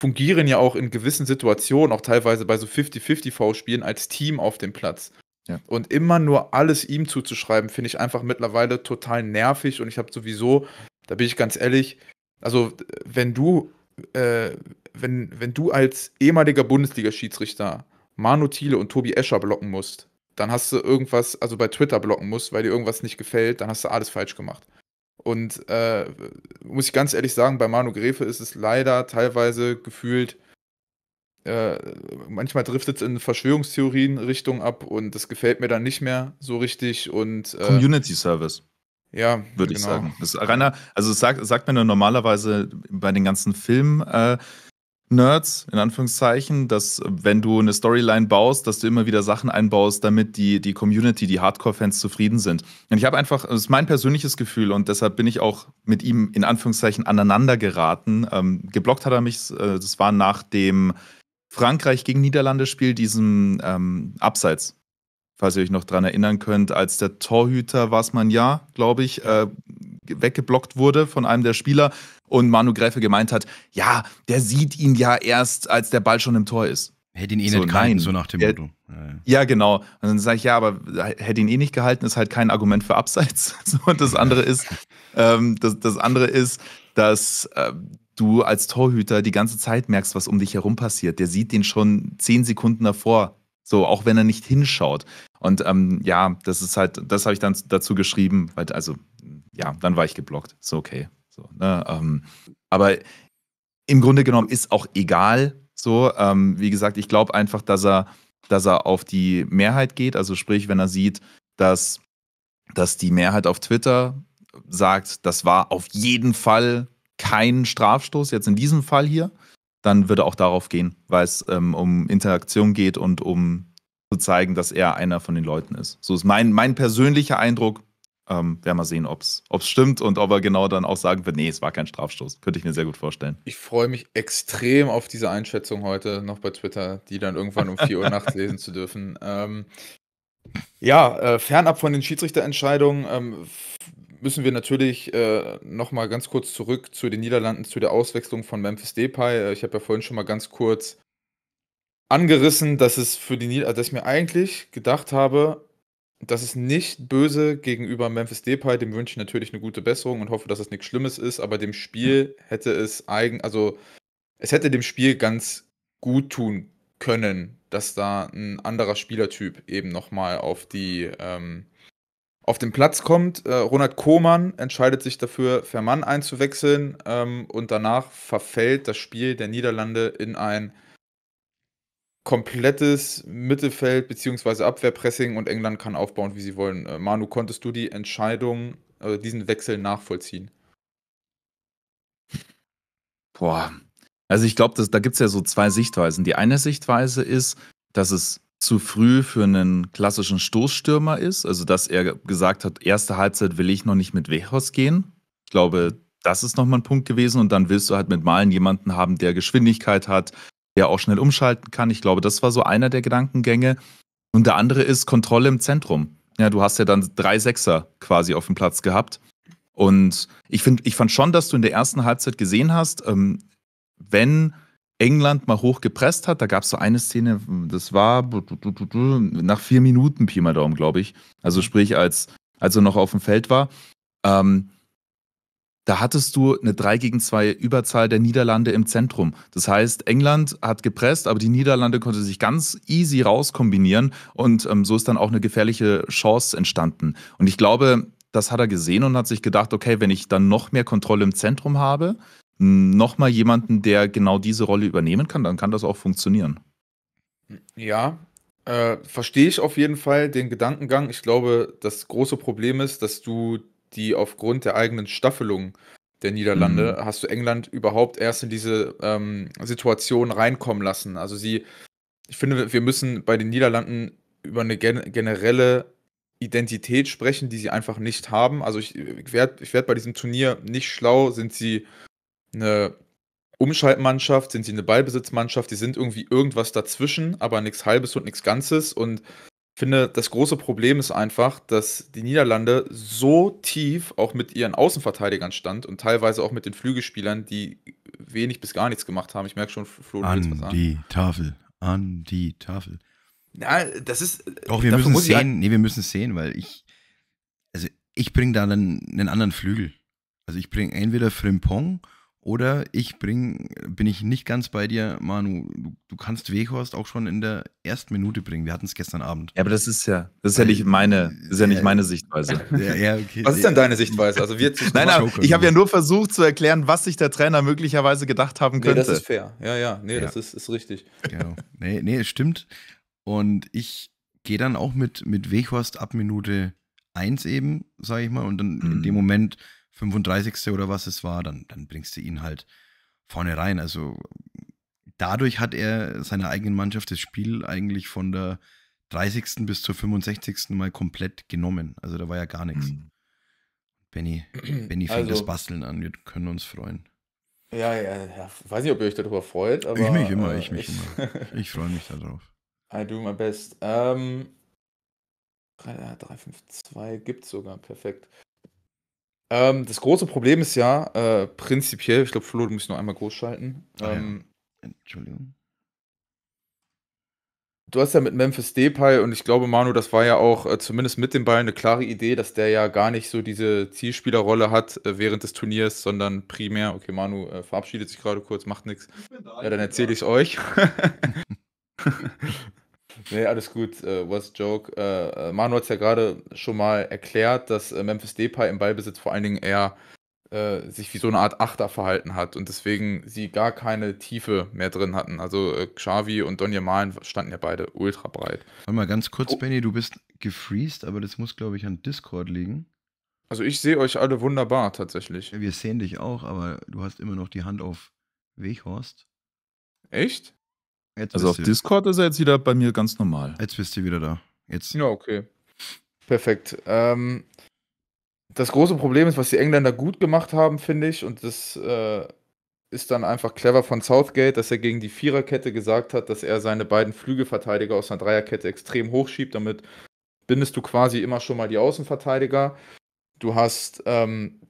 Speaker 1: fungieren ja auch in gewissen Situationen, auch teilweise bei so 50-50-V-Spielen als Team auf dem Platz. Ja. Und immer nur alles ihm zuzuschreiben, finde ich einfach mittlerweile total nervig und ich habe sowieso, da bin ich ganz ehrlich, also wenn du, äh, wenn, wenn du als ehemaliger Bundesliga-Schiedsrichter Manu Thiele und Tobi Escher blocken musst, dann hast du irgendwas, also bei Twitter blocken musst, weil dir irgendwas nicht gefällt, dann hast du alles falsch gemacht. Und äh, muss ich ganz ehrlich sagen, bei Manu Grefe ist es leider teilweise gefühlt, äh, manchmal driftet es in Verschwörungstheorien Richtung ab und das gefällt mir dann nicht mehr so richtig. Und, äh, Community
Speaker 2: Service. Ja, würde genau. ich sagen. Das ist reiner, also es sagt, sagt man ja normalerweise bei den ganzen Filmen, äh, Nerds, in Anführungszeichen, dass wenn du eine Storyline baust, dass du immer wieder Sachen einbaust, damit die, die Community, die Hardcore-Fans zufrieden sind. Und ich habe einfach, das ist mein persönliches Gefühl und deshalb bin ich auch mit ihm in Anführungszeichen aneinander geraten. Ähm, geblockt hat er mich, äh, das war nach dem Frankreich gegen Niederlande-Spiel, diesem ähm, Abseits. Falls ihr euch noch dran erinnern könnt, als der Torhüter Wasman Ja, glaube ich, äh, weggeblockt wurde von einem der Spieler und Manu Gräfe gemeint hat, ja, der sieht ihn ja erst, als der Ball schon im Tor ist. Hätte ihn eh so, nicht gehalten, so nach dem der, Motto. Ja, genau. Und dann sage ich, ja, aber hätte ihn eh nicht gehalten, ist halt kein Argument für Abseits. und das andere ist, ähm, das, das andere ist, dass äh, du als Torhüter die ganze Zeit merkst, was um dich herum passiert. Der sieht den schon zehn Sekunden davor, so auch wenn er nicht hinschaut. Und ähm, ja, das ist halt, das habe ich dann dazu geschrieben, weil also ja, dann war ich geblockt. So okay. So, ne? ähm, aber im Grunde genommen ist auch egal. So, ähm, wie gesagt, ich glaube einfach, dass er, dass er auf die Mehrheit geht. Also sprich, wenn er sieht, dass, dass die Mehrheit auf Twitter sagt, das war auf jeden Fall kein Strafstoß, jetzt in diesem Fall hier, dann würde er auch darauf gehen, weil es ähm, um Interaktion geht und um zu zeigen, dass er einer von den Leuten ist. So ist mein, mein persönlicher Eindruck. Ähm, werden wir sehen, ob es stimmt und ob er genau dann auch sagen wird, nee, es war kein Strafstoß. Könnte ich mir sehr gut vorstellen. Ich
Speaker 1: freue mich extrem auf diese Einschätzung heute noch bei Twitter, die dann irgendwann um 4 Uhr nachts lesen zu dürfen. Ähm, ja, äh, fernab von den Schiedsrichterentscheidungen ähm, müssen wir natürlich äh, nochmal ganz kurz zurück zu den Niederlanden, zu der Auswechslung von Memphis Depay. Äh, ich habe ja vorhin schon mal ganz kurz angerissen, dass es für die Nieder dass ich mir eigentlich gedacht habe, das ist nicht böse gegenüber Memphis Depay, dem wünsche ich natürlich eine gute Besserung und hoffe, dass es nichts Schlimmes ist, aber dem Spiel hätte es eigen, also es hätte dem Spiel ganz gut tun können, dass da ein anderer Spielertyp eben nochmal auf die ähm, auf den Platz kommt. Äh, Ronald Kohmann entscheidet sich dafür, Vermann einzuwechseln ähm, und danach verfällt das Spiel der Niederlande in ein komplettes Mittelfeld bzw. Abwehrpressing und England kann aufbauen, wie sie wollen. Äh, Manu, konntest du die Entscheidung, äh, diesen Wechsel nachvollziehen?
Speaker 2: Boah. Also ich glaube, da gibt es ja so zwei Sichtweisen. Die eine Sichtweise ist, dass es zu früh für einen klassischen Stoßstürmer ist. Also dass er gesagt hat, erste Halbzeit will ich noch nicht mit Wehorst gehen. Ich glaube, das ist nochmal ein Punkt gewesen. Und dann willst du halt mit Malen jemanden haben, der Geschwindigkeit hat, der auch schnell umschalten kann. Ich glaube, das war so einer der Gedankengänge. Und der andere ist Kontrolle im Zentrum. Ja, du hast ja dann drei Sechser quasi auf dem Platz gehabt. Und ich, find, ich fand schon, dass du in der ersten Halbzeit gesehen hast, ähm, wenn England mal hoch gepresst hat, da gab es so eine Szene, das war nach vier Minuten Pi mal Daumen, glaube ich. Also sprich, als, als er noch auf dem Feld war. Ähm, da hattest du eine 3 gegen 2 Überzahl der Niederlande im Zentrum. Das heißt, England hat gepresst, aber die Niederlande konnte sich ganz easy rauskombinieren und ähm, so ist dann auch eine gefährliche Chance entstanden. Und ich glaube, das hat er gesehen und hat sich gedacht, okay, wenn ich dann noch mehr Kontrolle im Zentrum habe, hm, nochmal jemanden, der genau diese Rolle übernehmen kann, dann kann das auch funktionieren.
Speaker 1: Ja, äh, verstehe ich auf jeden Fall den Gedankengang. Ich glaube, das große Problem ist, dass du die aufgrund der eigenen Staffelung der Niederlande mhm. hast du England überhaupt erst in diese ähm, Situation reinkommen lassen. Also sie, ich finde, wir müssen bei den Niederlanden über eine gen generelle Identität sprechen, die sie einfach nicht haben. Also ich, ich werde ich werd bei diesem Turnier nicht schlau, sind sie eine Umschaltmannschaft, sind sie eine Ballbesitzmannschaft, die sind irgendwie irgendwas dazwischen, aber nichts Halbes und nichts Ganzes und finde, das große Problem ist einfach, dass die Niederlande so tief auch mit ihren Außenverteidigern stand und teilweise auch mit den Flügelspielern, die wenig bis gar nichts gemacht haben. Ich merke schon, Flo, du an was an.
Speaker 3: die Tafel, an die Tafel.
Speaker 1: Ja, das ist. Äh, Doch, wir müssen es sehen.
Speaker 3: Nee, wir müssen es sehen, weil ich. Also, ich bringe da einen, einen anderen Flügel. Also, ich bringe entweder Frimpong oder ich bring, bin ich nicht ganz bei dir, Manu. Du, du kannst Weghorst auch schon in der ersten Minute bringen. Wir hatten es gestern Abend. Ja, aber das ist ja, das ist ja nicht meine, ist ja nicht äh, meine Sichtweise. Ja, ja, okay. Was ist denn deine Sichtweise? Also wir Nein, nein, ich habe ja
Speaker 2: nur versucht zu erklären, was sich der Trainer möglicherweise gedacht haben könnte. Nee, das ist fair. Ja, ja,
Speaker 1: nee, ja. das
Speaker 3: ist, ist richtig. Genau. Nee, nee, stimmt. Und ich gehe dann auch mit, mit Weghorst ab Minute 1 eben, sage ich mal. Und dann mhm. in dem mhm. Moment 35. oder was es war, dann, dann bringst du ihn halt vorne rein. Also dadurch hat er seiner eigenen Mannschaft das Spiel eigentlich von der 30. bis zur 65. mal komplett genommen. Also da war ja gar nichts. Mhm. Benny, Benny fängt also, das Basteln an. Wir können uns freuen.
Speaker 1: Ja, ja, ja. Weiß nicht, ob
Speaker 3: ihr euch darüber freut. Aber, ich mich immer, äh, ich mich immer. Ich äh, freue mich darauf.
Speaker 1: I do my best. Ähm, 352 gibt es sogar, perfekt. Ähm, das große Problem ist ja, äh, prinzipiell, ich glaube, Flo, du musst nur einmal groß schalten. Ah, ähm, ja. Entschuldigung. Du hast ja mit Memphis Depay und ich glaube, Manu, das war ja auch äh, zumindest mit dem Ball eine klare Idee, dass der ja gar nicht so diese Zielspielerrolle hat äh, während des Turniers, sondern primär, okay, Manu äh, verabschiedet sich gerade kurz, macht nichts. Da, ja, dann erzähle ich es euch. Nee, alles gut, äh, was Joke. Äh, äh Manu hat es ja gerade schon mal erklärt, dass äh, Memphis Depay im Ballbesitz vor allen Dingen eher äh, sich wie so eine Art Achter verhalten hat und deswegen sie gar keine Tiefe mehr drin hatten. Also äh, Xavi und Donny Malen standen ja beide
Speaker 3: ultra breit. Warte mal ganz kurz, oh. Benny, du bist gefreezed, aber das muss, glaube ich, an Discord liegen. Also ich sehe euch alle wunderbar tatsächlich. Wir sehen dich auch, aber du hast immer noch die Hand auf Weghorst. Echt? Jetzt also auf ihr. Discord ist er jetzt wieder bei
Speaker 2: mir ganz normal. Jetzt bist du wieder da. Jetzt.
Speaker 1: Ja, okay. Perfekt. Ähm, das große Problem ist, was die Engländer gut gemacht haben, finde ich, und das äh, ist dann einfach clever von Southgate, dass er gegen die Viererkette gesagt hat, dass er seine beiden Flügelverteidiger aus einer Dreierkette extrem hochschiebt. Damit bindest du quasi immer schon mal die Außenverteidiger. Du hast ähm,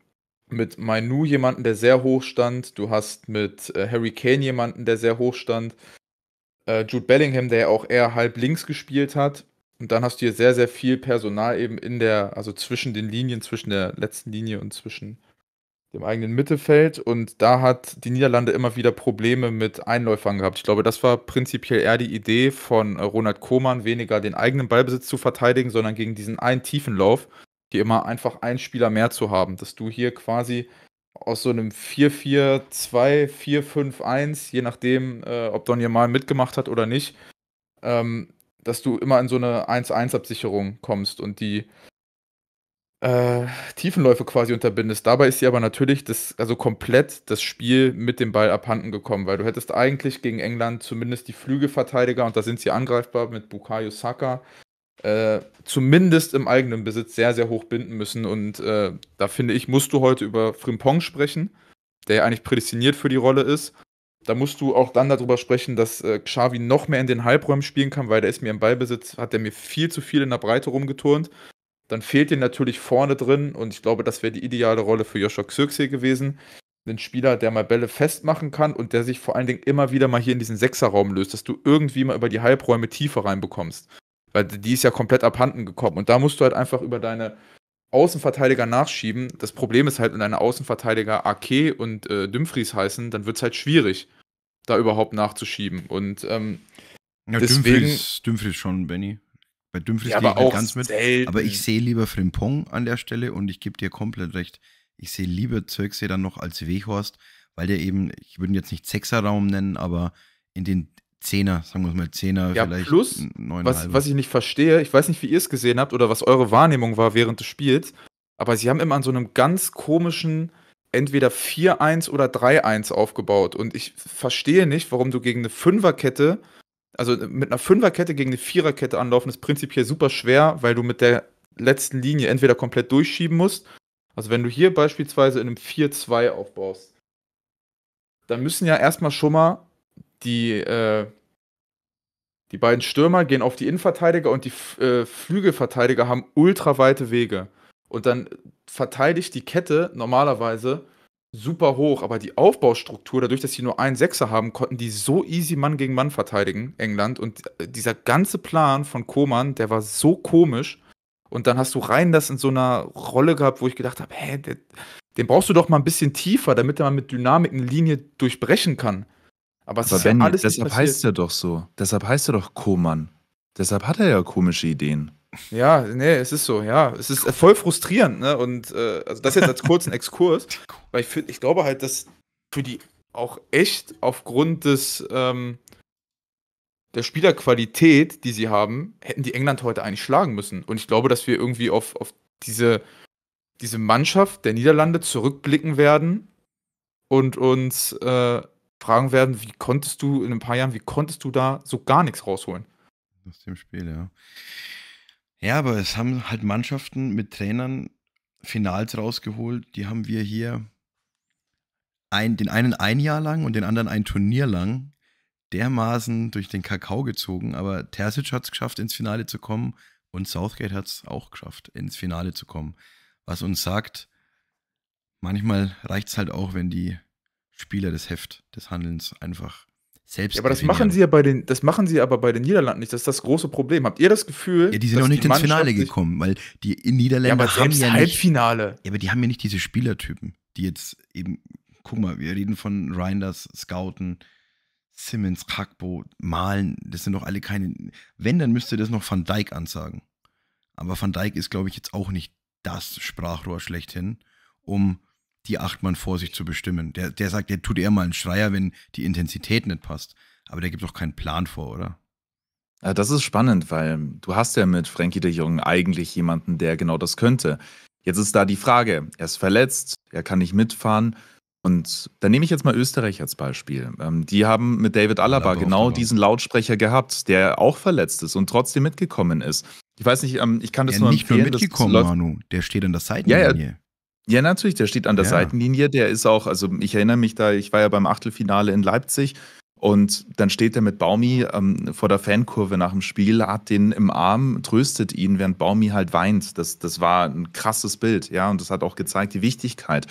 Speaker 1: mit Mainu jemanden, der sehr hoch stand. Du hast mit äh, Harry Kane jemanden, der sehr hoch stand äh, Jude Bellingham, der ja auch eher halb links gespielt hat. Und dann hast du hier sehr, sehr viel Personal eben in der, also zwischen den Linien, zwischen der letzten Linie und zwischen dem eigenen Mittelfeld. Und da hat die Niederlande immer wieder Probleme mit Einläufern gehabt. Ich glaube, das war prinzipiell eher die Idee von äh, Ronald Koman, weniger den eigenen Ballbesitz zu verteidigen, sondern gegen diesen einen tiefen Lauf, hier immer einfach einen Spieler mehr zu haben. Dass du hier quasi aus so einem 4-4-2, 4-5-1, je nachdem, äh, ob Don mal mitgemacht hat oder nicht, ähm, dass du immer in so eine 1-1-Absicherung kommst und die äh, Tiefenläufe quasi unterbindest. Dabei ist sie aber natürlich das, also komplett das Spiel mit dem Ball abhanden gekommen, weil du hättest eigentlich gegen England zumindest die Flügelverteidiger, und da sind sie angreifbar mit Bukayo Saka, äh, zumindest im eigenen Besitz sehr, sehr hoch binden müssen. Und äh, da finde ich, musst du heute über Frimpong sprechen, der ja eigentlich prädestiniert für die Rolle ist. Da musst du auch dann darüber sprechen, dass äh, Xavi noch mehr in den Halbräumen spielen kann, weil der ist mir im Ballbesitz, hat der mir viel zu viel in der Breite rumgeturnt. Dann fehlt dir natürlich vorne drin und ich glaube, das wäre die ideale Rolle für Joshua Xirkse gewesen. Ein Spieler, der mal Bälle festmachen kann und der sich vor allen Dingen immer wieder mal hier in diesen Sechserraum löst, dass du irgendwie mal über die Halbräume tiefer reinbekommst. Weil die ist ja komplett abhanden gekommen. Und da musst du halt einfach über deine Außenverteidiger nachschieben. Das Problem ist halt, wenn deine Außenverteidiger Ake und äh, Dumfries heißen, dann wird es halt schwierig, da überhaupt nachzuschieben. Und ähm, ja, deswegen, Dumfries,
Speaker 3: Dumfries schon, Benny. Bei Dumfries ja, gehe ich halt ganz mit. Selten. Aber ich sehe lieber Frimpong an der Stelle und ich gebe dir komplett recht. Ich sehe lieber Zirkse dann noch als Wehorst, weil der eben, ich würde ihn jetzt nicht Sechserraum nennen, aber in den, Zehner, sagen wir mal Zehner, ja, vielleicht plus, was, was
Speaker 1: ich nicht verstehe, ich weiß nicht, wie ihr es gesehen habt oder was eure Wahrnehmung war während des Spiels, aber sie haben immer an so einem ganz komischen entweder 4-1 oder 3-1 aufgebaut und ich verstehe nicht, warum du gegen eine Fünferkette, also mit einer Fünferkette gegen eine Viererkette anlaufen, ist prinzipiell super schwer, weil du mit der letzten Linie entweder komplett durchschieben musst, also wenn du hier beispielsweise in einem 4-2 aufbaust, dann müssen ja erstmal schon mal die, äh, die beiden Stürmer gehen auf die Innenverteidiger und die äh, Flügelverteidiger haben ultraweite Wege. Und dann verteidigt die Kette normalerweise super hoch, aber die Aufbaustruktur, dadurch, dass sie nur einen Sechser haben, konnten die so easy Mann gegen Mann verteidigen, England. Und äh, dieser ganze Plan von Koman, der war so komisch. Und dann hast du rein das in so einer Rolle gehabt, wo ich gedacht habe, hä, den brauchst du doch mal ein bisschen tiefer, damit er mal mit Dynamik eine Linie durchbrechen kann. Aber, es Aber ist Benny, ja alles deshalb heißt er
Speaker 2: doch so. Deshalb heißt er doch Koman. Deshalb hat er ja komische Ideen.
Speaker 1: Ja, nee, es ist so, ja. Es ist äh, voll frustrierend, ne? Und äh, also das jetzt als kurzen Exkurs, weil ich, find, ich glaube halt, dass für die auch echt aufgrund des ähm, der Spielerqualität, die sie haben, hätten die England heute eigentlich schlagen müssen. Und ich glaube, dass wir irgendwie auf, auf diese, diese Mannschaft der Niederlande zurückblicken werden und uns äh, fragen werden, wie konntest du in ein paar Jahren, wie konntest du da so gar nichts rausholen?
Speaker 3: Aus dem Spiel, ja. Ja, aber es haben halt Mannschaften mit Trainern Finals rausgeholt, die haben wir hier ein, den einen ein Jahr lang und den anderen ein Turnier lang dermaßen durch den Kakao gezogen, aber Terzic hat es geschafft, ins Finale zu kommen und Southgate hat es auch geschafft, ins Finale zu kommen. Was uns sagt, manchmal reicht es halt auch, wenn die Spieler das Heft des Handelns einfach selbst. Ja, aber das machen
Speaker 1: sie ja bei den, das machen sie aber bei den Niederlanden nicht. Das ist das große Problem. Habt ihr das Gefühl? Ja, die sind noch nicht ins Finale
Speaker 3: gekommen, weil die
Speaker 1: Niederländer ja, haben ja
Speaker 3: Halbfinale. Nicht, ja, aber die haben ja nicht diese Spielertypen, die jetzt eben, guck mal, wir reden von Reinders, Scouten, Simmons, Kakbo, Malen. Das sind doch alle keine. Wenn, dann müsste das noch Van Dijk ansagen. Aber Van Dijk ist, glaube ich, jetzt auch nicht das Sprachrohr schlechthin, um die acht Mann vor sich zu bestimmen. Der, der sagt, der tut eher mal einen Schreier, wenn die Intensität nicht passt. Aber der gibt doch keinen Plan vor, oder? Ja, das
Speaker 2: ist spannend, weil du hast ja mit Frankie de Jong eigentlich jemanden, der genau das könnte. Jetzt ist da die Frage, er ist verletzt, er kann nicht mitfahren. Und da nehme ich jetzt mal Österreich als Beispiel. Ähm, die haben mit David Alaba, Alaba genau diesen Lautsprecher gehabt, der auch verletzt ist und trotzdem mitgekommen ist. Ich weiß nicht, ähm, ich kann das der nur nicht empfehlen. Nicht nur mitgekommen, Manu,
Speaker 3: der steht an der Seitenlinie. Ja, ja,
Speaker 2: ja, natürlich, der steht an der ja. Seitenlinie, der ist auch, also ich erinnere mich da, ich war ja beim Achtelfinale in Leipzig und dann steht er mit Baumi ähm, vor der Fankurve nach dem Spiel, hat den im Arm, tröstet ihn, während Baumi halt weint. Das, das war ein krasses Bild, ja, und das hat auch gezeigt die Wichtigkeit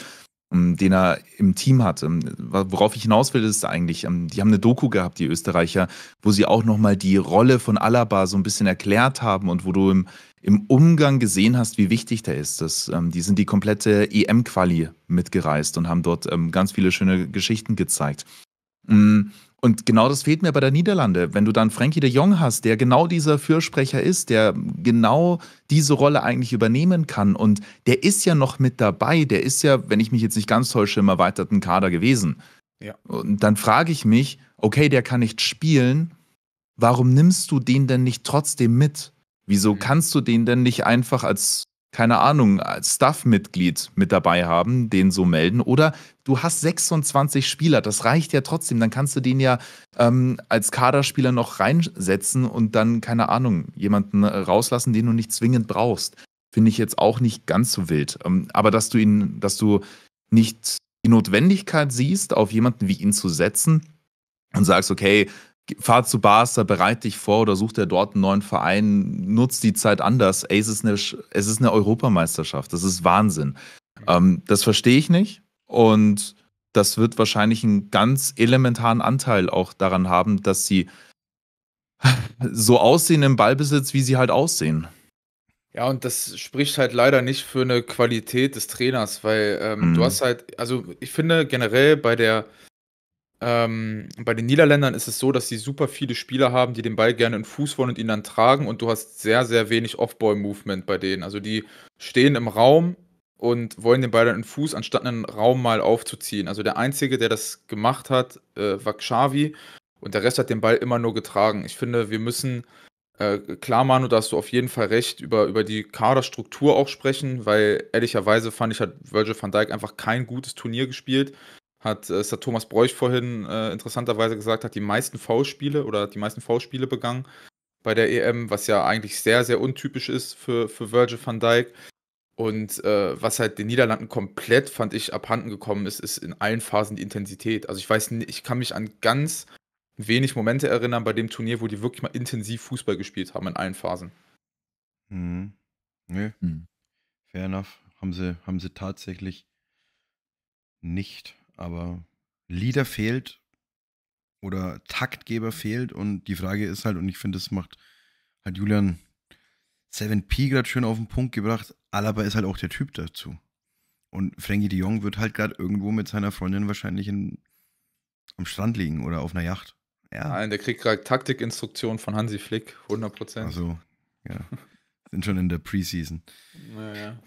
Speaker 2: ähm, den er im Team hat. Ähm, worauf ich hinaus will, ist eigentlich, ähm, die haben eine Doku gehabt, die Österreicher, wo sie auch nochmal die Rolle von Alaba so ein bisschen erklärt haben und wo du im, im Umgang gesehen hast, wie wichtig der ist. Das, die sind die komplette EM-Quali mitgereist und haben dort ganz viele schöne Geschichten gezeigt. Mm, und genau das fehlt mir bei der Niederlande. Wenn du dann Frankie de Jong hast, der genau dieser Fürsprecher ist, der genau diese Rolle eigentlich übernehmen kann. Und der ist ja noch mit dabei. Der ist ja, wenn ich mich jetzt nicht ganz täusche, im erweiterten Kader gewesen. Ja. Und dann frage ich mich, okay, der kann nicht spielen. Warum nimmst du den denn nicht trotzdem mit? Wieso mhm. kannst du den denn nicht einfach als keine Ahnung, Staff-Mitglied mit dabei haben, den so melden. Oder du hast 26 Spieler, das reicht ja trotzdem. Dann kannst du den ja ähm, als Kaderspieler noch reinsetzen und dann, keine Ahnung, jemanden rauslassen, den du nicht zwingend brauchst. Finde ich jetzt auch nicht ganz so wild. Ähm, aber dass du ihn, dass du nicht die Notwendigkeit siehst, auf jemanden wie ihn zu setzen und sagst, okay, fahr zu Barca, bereite dich vor oder such dir dort einen neuen Verein, nutzt die Zeit anders. Ey, es ist eine, es ist eine Europameisterschaft, das ist Wahnsinn. Ähm, das verstehe ich nicht und das wird wahrscheinlich einen ganz elementaren Anteil auch daran haben, dass sie so aussehen im Ballbesitz, wie sie halt aussehen. Ja, und das spricht halt leider nicht für eine
Speaker 1: Qualität des Trainers, weil ähm, mhm. du hast halt, also ich finde generell bei der ähm, bei den Niederländern ist es so, dass sie super viele Spieler haben, die den Ball gerne in Fuß wollen und ihn dann tragen und du hast sehr, sehr wenig Off-Ball-Movement bei denen. Also die stehen im Raum und wollen den Ball dann in Fuß, anstatt einen Raum mal aufzuziehen. Also der Einzige, der das gemacht hat, äh, war Xavi und der Rest hat den Ball immer nur getragen. Ich finde, wir müssen, äh, klar Manu, da hast du auf jeden Fall recht, über, über die Kaderstruktur auch sprechen, weil ehrlicherweise fand ich, hat Virgil van Dijk einfach kein gutes Turnier gespielt hat, äh, ist Thomas Bräuch vorhin äh, interessanterweise gesagt, hat die meisten V-Spiele oder die meisten V-Spiele begangen bei der EM, was ja eigentlich sehr, sehr untypisch ist für, für Virgil van Dijk. Und äh, was halt den Niederlanden komplett, fand ich, abhanden gekommen ist, ist in allen Phasen die Intensität. Also ich weiß nicht, ich kann mich an ganz wenig Momente erinnern bei dem Turnier, wo die wirklich mal intensiv Fußball
Speaker 3: gespielt haben in allen Phasen. Mhm. Nö. Mhm. Fair enough. Haben sie, haben sie tatsächlich nicht. Aber Leader fehlt oder Taktgeber fehlt und die Frage ist halt, und ich finde, das macht, hat Julian 7P gerade schön auf den Punkt gebracht, Alaba ist halt auch der Typ dazu. Und Frankie de Jong wird halt gerade irgendwo mit seiner Freundin wahrscheinlich in, am Strand liegen oder auf einer Yacht. Ja.
Speaker 1: Nein, der kriegt gerade Taktikinstruktionen von Hansi Flick, 100
Speaker 3: Prozent. Also, ja. Sind schon in der Preseason. Naja.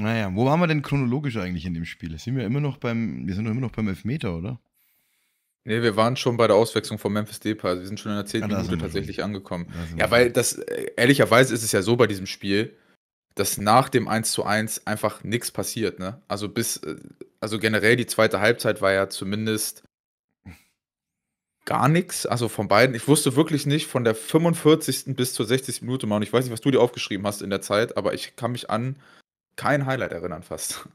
Speaker 3: Naja, wo waren wir denn chronologisch eigentlich in dem Spiel? Sind wir immer noch beim, wir sind doch immer noch beim Elfmeter, oder?
Speaker 1: Nee, wir waren schon bei der Auswechslung von Memphis Depay. Also wir sind schon in der zehnten ah, ja, Minute tatsächlich schon. angekommen. Ja, weil das, äh, ehrlicherweise ist es ja so bei diesem Spiel, dass nach dem 1 zu 1 einfach nichts passiert. Ne? Also bis, äh, also generell die zweite Halbzeit war ja zumindest gar nichts. Also von beiden. Ich wusste wirklich nicht von der 45. bis zur 60. Minute mal. Und ich weiß nicht, was du dir aufgeschrieben hast in der Zeit, aber ich kann mich an kein Highlight erinnern fast.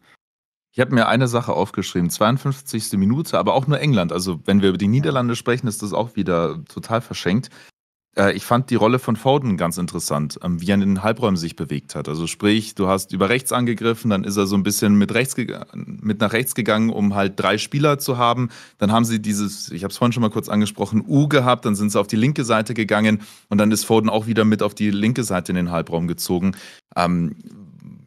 Speaker 2: Ich habe mir eine Sache aufgeschrieben, 52. Minute, aber auch nur England. Also wenn wir über die Niederlande sprechen, ist das auch wieder total verschenkt. Äh, ich fand die Rolle von Foden ganz interessant, ähm, wie er in den Halbräumen sich bewegt hat. Also sprich, du hast über rechts angegriffen, dann ist er so ein bisschen mit, rechts mit nach rechts gegangen, um halt drei Spieler zu haben. Dann haben sie dieses, ich habe es vorhin schon mal kurz angesprochen, U gehabt, dann sind sie auf die linke Seite gegangen und dann ist Foden auch wieder mit auf die linke Seite in den Halbraum gezogen. Ähm,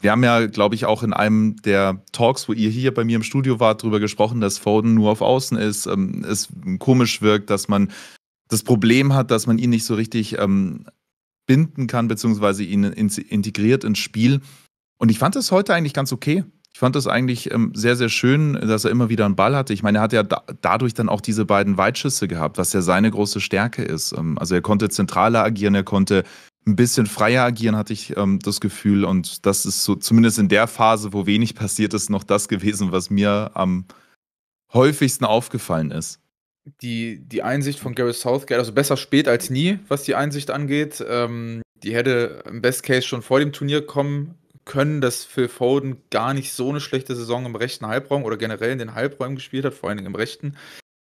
Speaker 2: wir haben ja, glaube ich, auch in einem der Talks, wo ihr hier bei mir im Studio wart, darüber gesprochen, dass Foden nur auf Außen ist, ähm, es komisch wirkt, dass man das Problem hat, dass man ihn nicht so richtig ähm, binden kann, beziehungsweise ihn in integriert ins Spiel. Und ich fand es heute eigentlich ganz okay. Ich fand es eigentlich ähm, sehr, sehr schön, dass er immer wieder einen Ball hatte. Ich meine, er hat ja da dadurch dann auch diese beiden Weitschüsse gehabt, was ja seine große Stärke ist. Ähm, also er konnte zentraler agieren, er konnte ein bisschen freier agieren, hatte ich ähm, das Gefühl. Und das ist so, zumindest in der Phase, wo wenig passiert ist, noch das gewesen, was mir am häufigsten aufgefallen ist.
Speaker 1: Die, die Einsicht von Gareth Southgate, also besser spät als nie, was die Einsicht angeht. Ähm, die hätte im Best Case schon vor dem Turnier kommen können, dass Phil Foden gar nicht so eine schlechte Saison im rechten Halbraum oder generell in den Halbräumen gespielt hat, vor allen Dingen im rechten.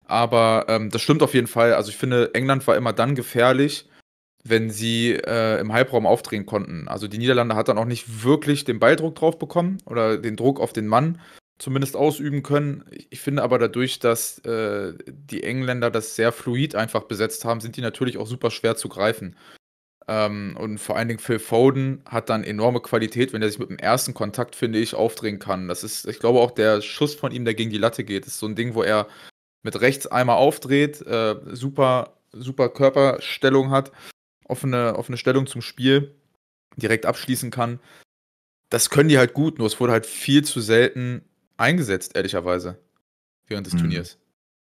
Speaker 1: Aber ähm, das stimmt auf jeden Fall. Also ich finde, England war immer dann gefährlich, wenn sie äh, im Halbraum aufdrehen konnten. Also die Niederlande hat dann auch nicht wirklich den Balldruck drauf bekommen oder den Druck auf den Mann zumindest ausüben können. Ich finde aber dadurch, dass äh, die Engländer das sehr fluid einfach besetzt haben, sind die natürlich auch super schwer zu greifen. Ähm, und vor allen Dingen Phil Foden hat dann enorme Qualität, wenn er sich mit dem ersten Kontakt, finde ich, aufdrehen kann. Das ist, ich glaube, auch der Schuss von ihm, der gegen die Latte geht, ist so ein Ding, wo er mit rechts einmal aufdreht, äh, super, super Körperstellung hat offene, offene Stellung zum Spiel direkt abschließen kann. Das können die halt gut, nur es wurde halt viel zu selten eingesetzt, ehrlicherweise, während des mhm. Turniers.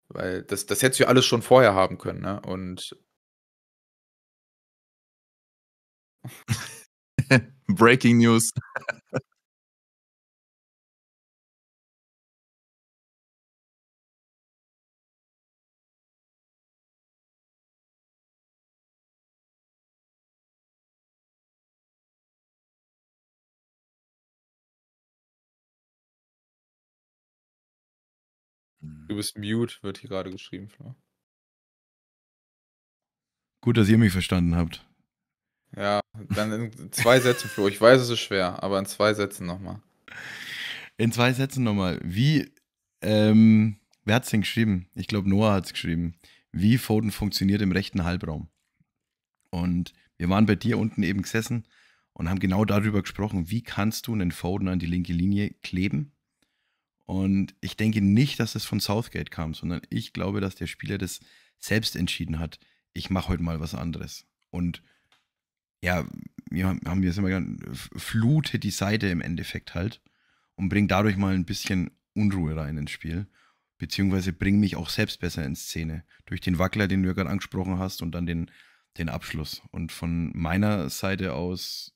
Speaker 1: Weil das, das hättest du ja alles schon vorher haben können, ne? Und.
Speaker 2: Breaking News. Du bist mute, wird hier gerade geschrieben, Flo.
Speaker 3: Gut, dass ihr mich verstanden habt.
Speaker 1: Ja, dann in zwei Sätzen, Flo. Ich weiß, es ist schwer, aber in zwei Sätzen nochmal.
Speaker 3: In zwei Sätzen nochmal. Wie, ähm, wer es denn geschrieben? Ich glaube, Noah hat es geschrieben. Wie Foden funktioniert im rechten Halbraum. Und wir waren bei dir unten eben gesessen und haben genau darüber gesprochen, wie kannst du einen Foden an die linke Linie kleben und ich denke nicht, dass es von Southgate kam, sondern ich glaube, dass der Spieler das selbst entschieden hat. Ich mache heute mal was anderes. Und ja, wir haben jetzt immer gesagt, flute die Seite im Endeffekt halt und bringt dadurch mal ein bisschen Unruhe rein ins Spiel. Beziehungsweise bringe mich auch selbst besser in Szene. Durch den Wackler, den du ja gerade angesprochen hast, und dann den, den Abschluss. Und von meiner Seite aus,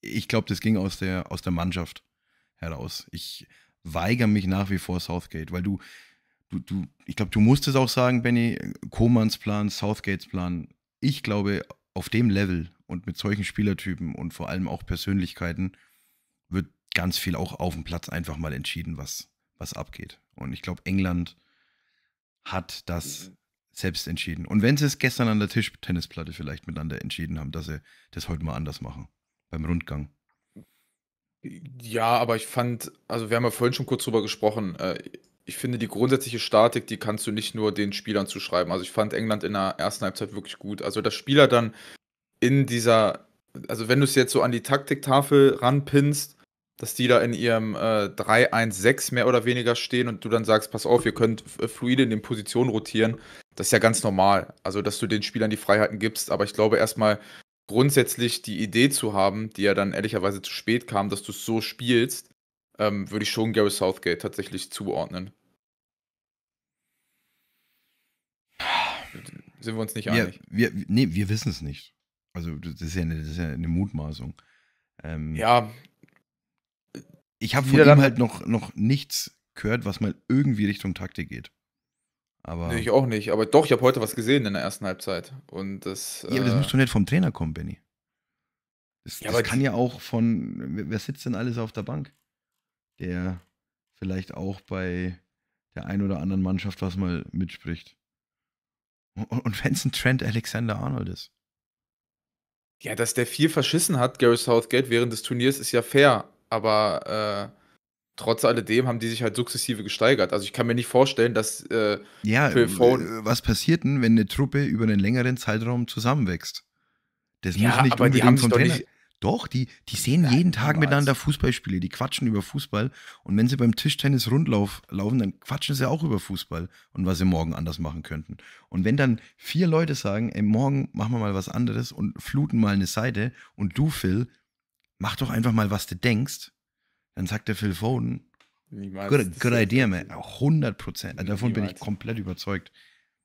Speaker 3: ich glaube, das ging aus der, aus der Mannschaft heraus. Ich weigere mich nach wie vor Southgate, weil du, du, du ich glaube, du musst es auch sagen, Benny, Komans Plan, Southgates Plan. Ich glaube, auf dem Level und mit solchen Spielertypen und vor allem auch Persönlichkeiten wird ganz viel auch auf dem Platz einfach mal entschieden, was, was abgeht. Und ich glaube, England hat das selbst entschieden. Und wenn sie es gestern an der Tischtennisplatte vielleicht miteinander entschieden haben, dass sie das heute mal anders machen beim Rundgang. Ja,
Speaker 1: aber ich fand, also wir haben ja vorhin schon kurz drüber gesprochen. Äh, ich finde, die grundsätzliche Statik, die kannst du nicht nur den Spielern zuschreiben. Also ich fand England in der ersten Halbzeit wirklich gut. Also dass Spieler dann in dieser, also wenn du es jetzt so an die Taktiktafel ranpinst, dass die da in ihrem äh, 3-1-6 mehr oder weniger stehen und du dann sagst, pass auf, ihr könnt äh, fluide in den Positionen rotieren, das ist ja ganz normal. Also, dass du den Spielern die Freiheiten gibst, aber ich glaube erstmal, grundsätzlich die Idee zu haben, die ja dann ehrlicherweise zu spät kam, dass du es so spielst, ähm, würde ich schon Gary Southgate tatsächlich zuordnen. Sind wir uns nicht wir, einig?
Speaker 3: Wir, nee, wir wissen es nicht. Also, das ist ja eine, das ist ja eine Mutmaßung. Ähm, ja. Ich habe von ihm halt noch, noch nichts gehört, was mal irgendwie Richtung Taktik geht. Aber nee,
Speaker 1: ich auch nicht. Aber doch, ich habe heute was gesehen in der ersten Halbzeit. Und das, ja, aber das äh, muss doch
Speaker 3: nicht vom Trainer kommen, Benny. Das, ja, das kann ja auch von, wer sitzt denn alles auf der Bank? Der vielleicht auch bei der einen oder anderen Mannschaft was mal mitspricht. Und, und wenn es ein Trent Alexander Arnold ist.
Speaker 1: Ja, dass der viel verschissen hat, Gary Southgate, während des Turniers, ist ja fair. Aber äh, trotz alledem haben die sich halt sukzessive gesteigert. Also ich kann mir nicht vorstellen, dass äh, ja, äh,
Speaker 3: was passiert denn, wenn eine Truppe über einen längeren Zeitraum zusammenwächst? Das ja, muss nicht aber die haben vom doch Trainer. Nicht doch, die, die sehen ja, jeden Tag miteinander Fußballspiele, die quatschen über Fußball. Und wenn sie beim Tischtennis Rundlauf laufen, dann quatschen sie auch über Fußball und was sie morgen anders machen könnten. Und wenn dann vier Leute sagen, ey, morgen machen wir mal was anderes und fluten mal eine Seite und du, Phil, mach doch einfach mal, was du denkst dann sagt der Phil Foden, Niemals. Good, good idea, man. 100 Prozent. Also davon Niemals. bin ich komplett überzeugt.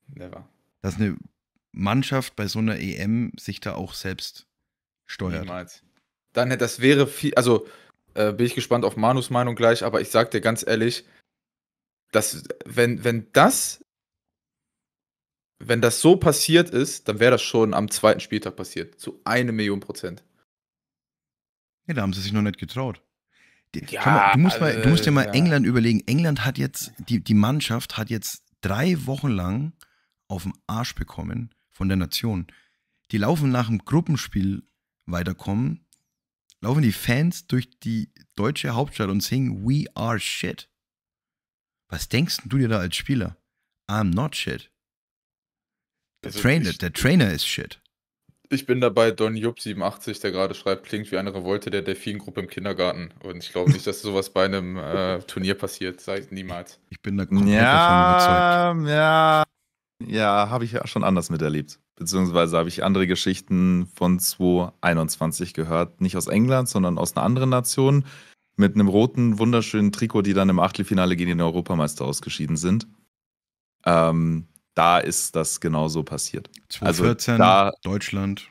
Speaker 3: Never. Dass eine Mannschaft bei so einer EM sich da auch selbst steuert. Niemals. Dann, das wäre viel, also äh, bin ich gespannt auf
Speaker 1: Manus Meinung gleich, aber ich sag dir ganz ehrlich, dass, wenn, wenn das, wenn das so passiert ist, dann wäre das schon am zweiten Spieltag passiert. Zu eine Million Prozent.
Speaker 3: Ja, da haben sie sich noch nicht getraut. Ja, mal, du, musst mal, du musst dir äh, mal ja. England überlegen. England hat jetzt, die, die Mannschaft hat jetzt drei Wochen lang auf den Arsch bekommen von der Nation. Die laufen nach dem Gruppenspiel weiterkommen, laufen die Fans durch die deutsche Hauptstadt und singen We are shit. Was denkst du dir da als Spieler? I'm not shit. Der, also Trainer, ich, der Trainer ist shit.
Speaker 1: Ich bin dabei Don Jupp 87, der gerade schreibt, klingt wie eine Revolte der Delfingruppe im Kindergarten. Und ich glaube nicht, dass sowas bei einem äh, Turnier passiert. Sei niemals. Ich
Speaker 2: bin da komplett ja, davon überzeugt. Ja, ja habe ich ja schon anders miterlebt. Beziehungsweise habe ich andere Geschichten von 2021 gehört. Nicht aus England, sondern aus einer anderen Nation. Mit einem roten, wunderschönen Trikot, die dann im Achtelfinale gegen den Europameister ausgeschieden sind. Ähm, da ist das genauso passiert. 2014, also da,
Speaker 3: Deutschland.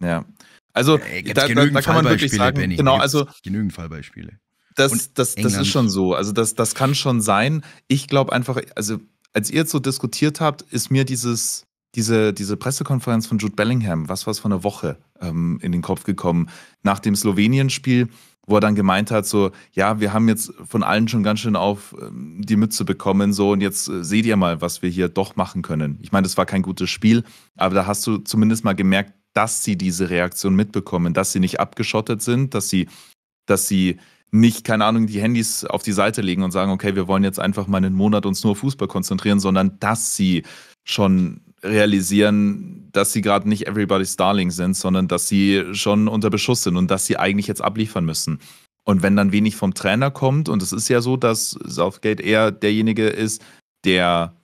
Speaker 2: Ja. Also, Ey, da, da, da, kann man wirklich sagen, Benni, genau, also.
Speaker 3: Genügend Fallbeispiele.
Speaker 2: Das, das, das ist schon so. Also, das, das kann schon sein. Ich glaube einfach, also, als ihr jetzt so diskutiert habt, ist mir dieses, diese, diese Pressekonferenz von Jude Bellingham, was war es von einer Woche, ähm, in den Kopf gekommen. Nach dem Slowenien-Spiel wo er dann gemeint hat, so, ja, wir haben jetzt von allen schon ganz schön auf ähm, die Mütze bekommen, so, und jetzt äh, seht ihr mal, was wir hier doch machen können. Ich meine, das war kein gutes Spiel, aber da hast du zumindest mal gemerkt, dass sie diese Reaktion mitbekommen, dass sie nicht abgeschottet sind, dass sie, dass sie nicht, keine Ahnung, die Handys auf die Seite legen und sagen, okay, wir wollen jetzt einfach mal einen Monat uns nur Fußball konzentrieren, sondern dass sie schon realisieren, dass sie gerade nicht Everybody's Darling sind, sondern dass sie schon unter Beschuss sind und dass sie eigentlich jetzt abliefern müssen. Und wenn dann wenig vom Trainer kommt, und es ist ja so, dass Southgate eher derjenige ist, der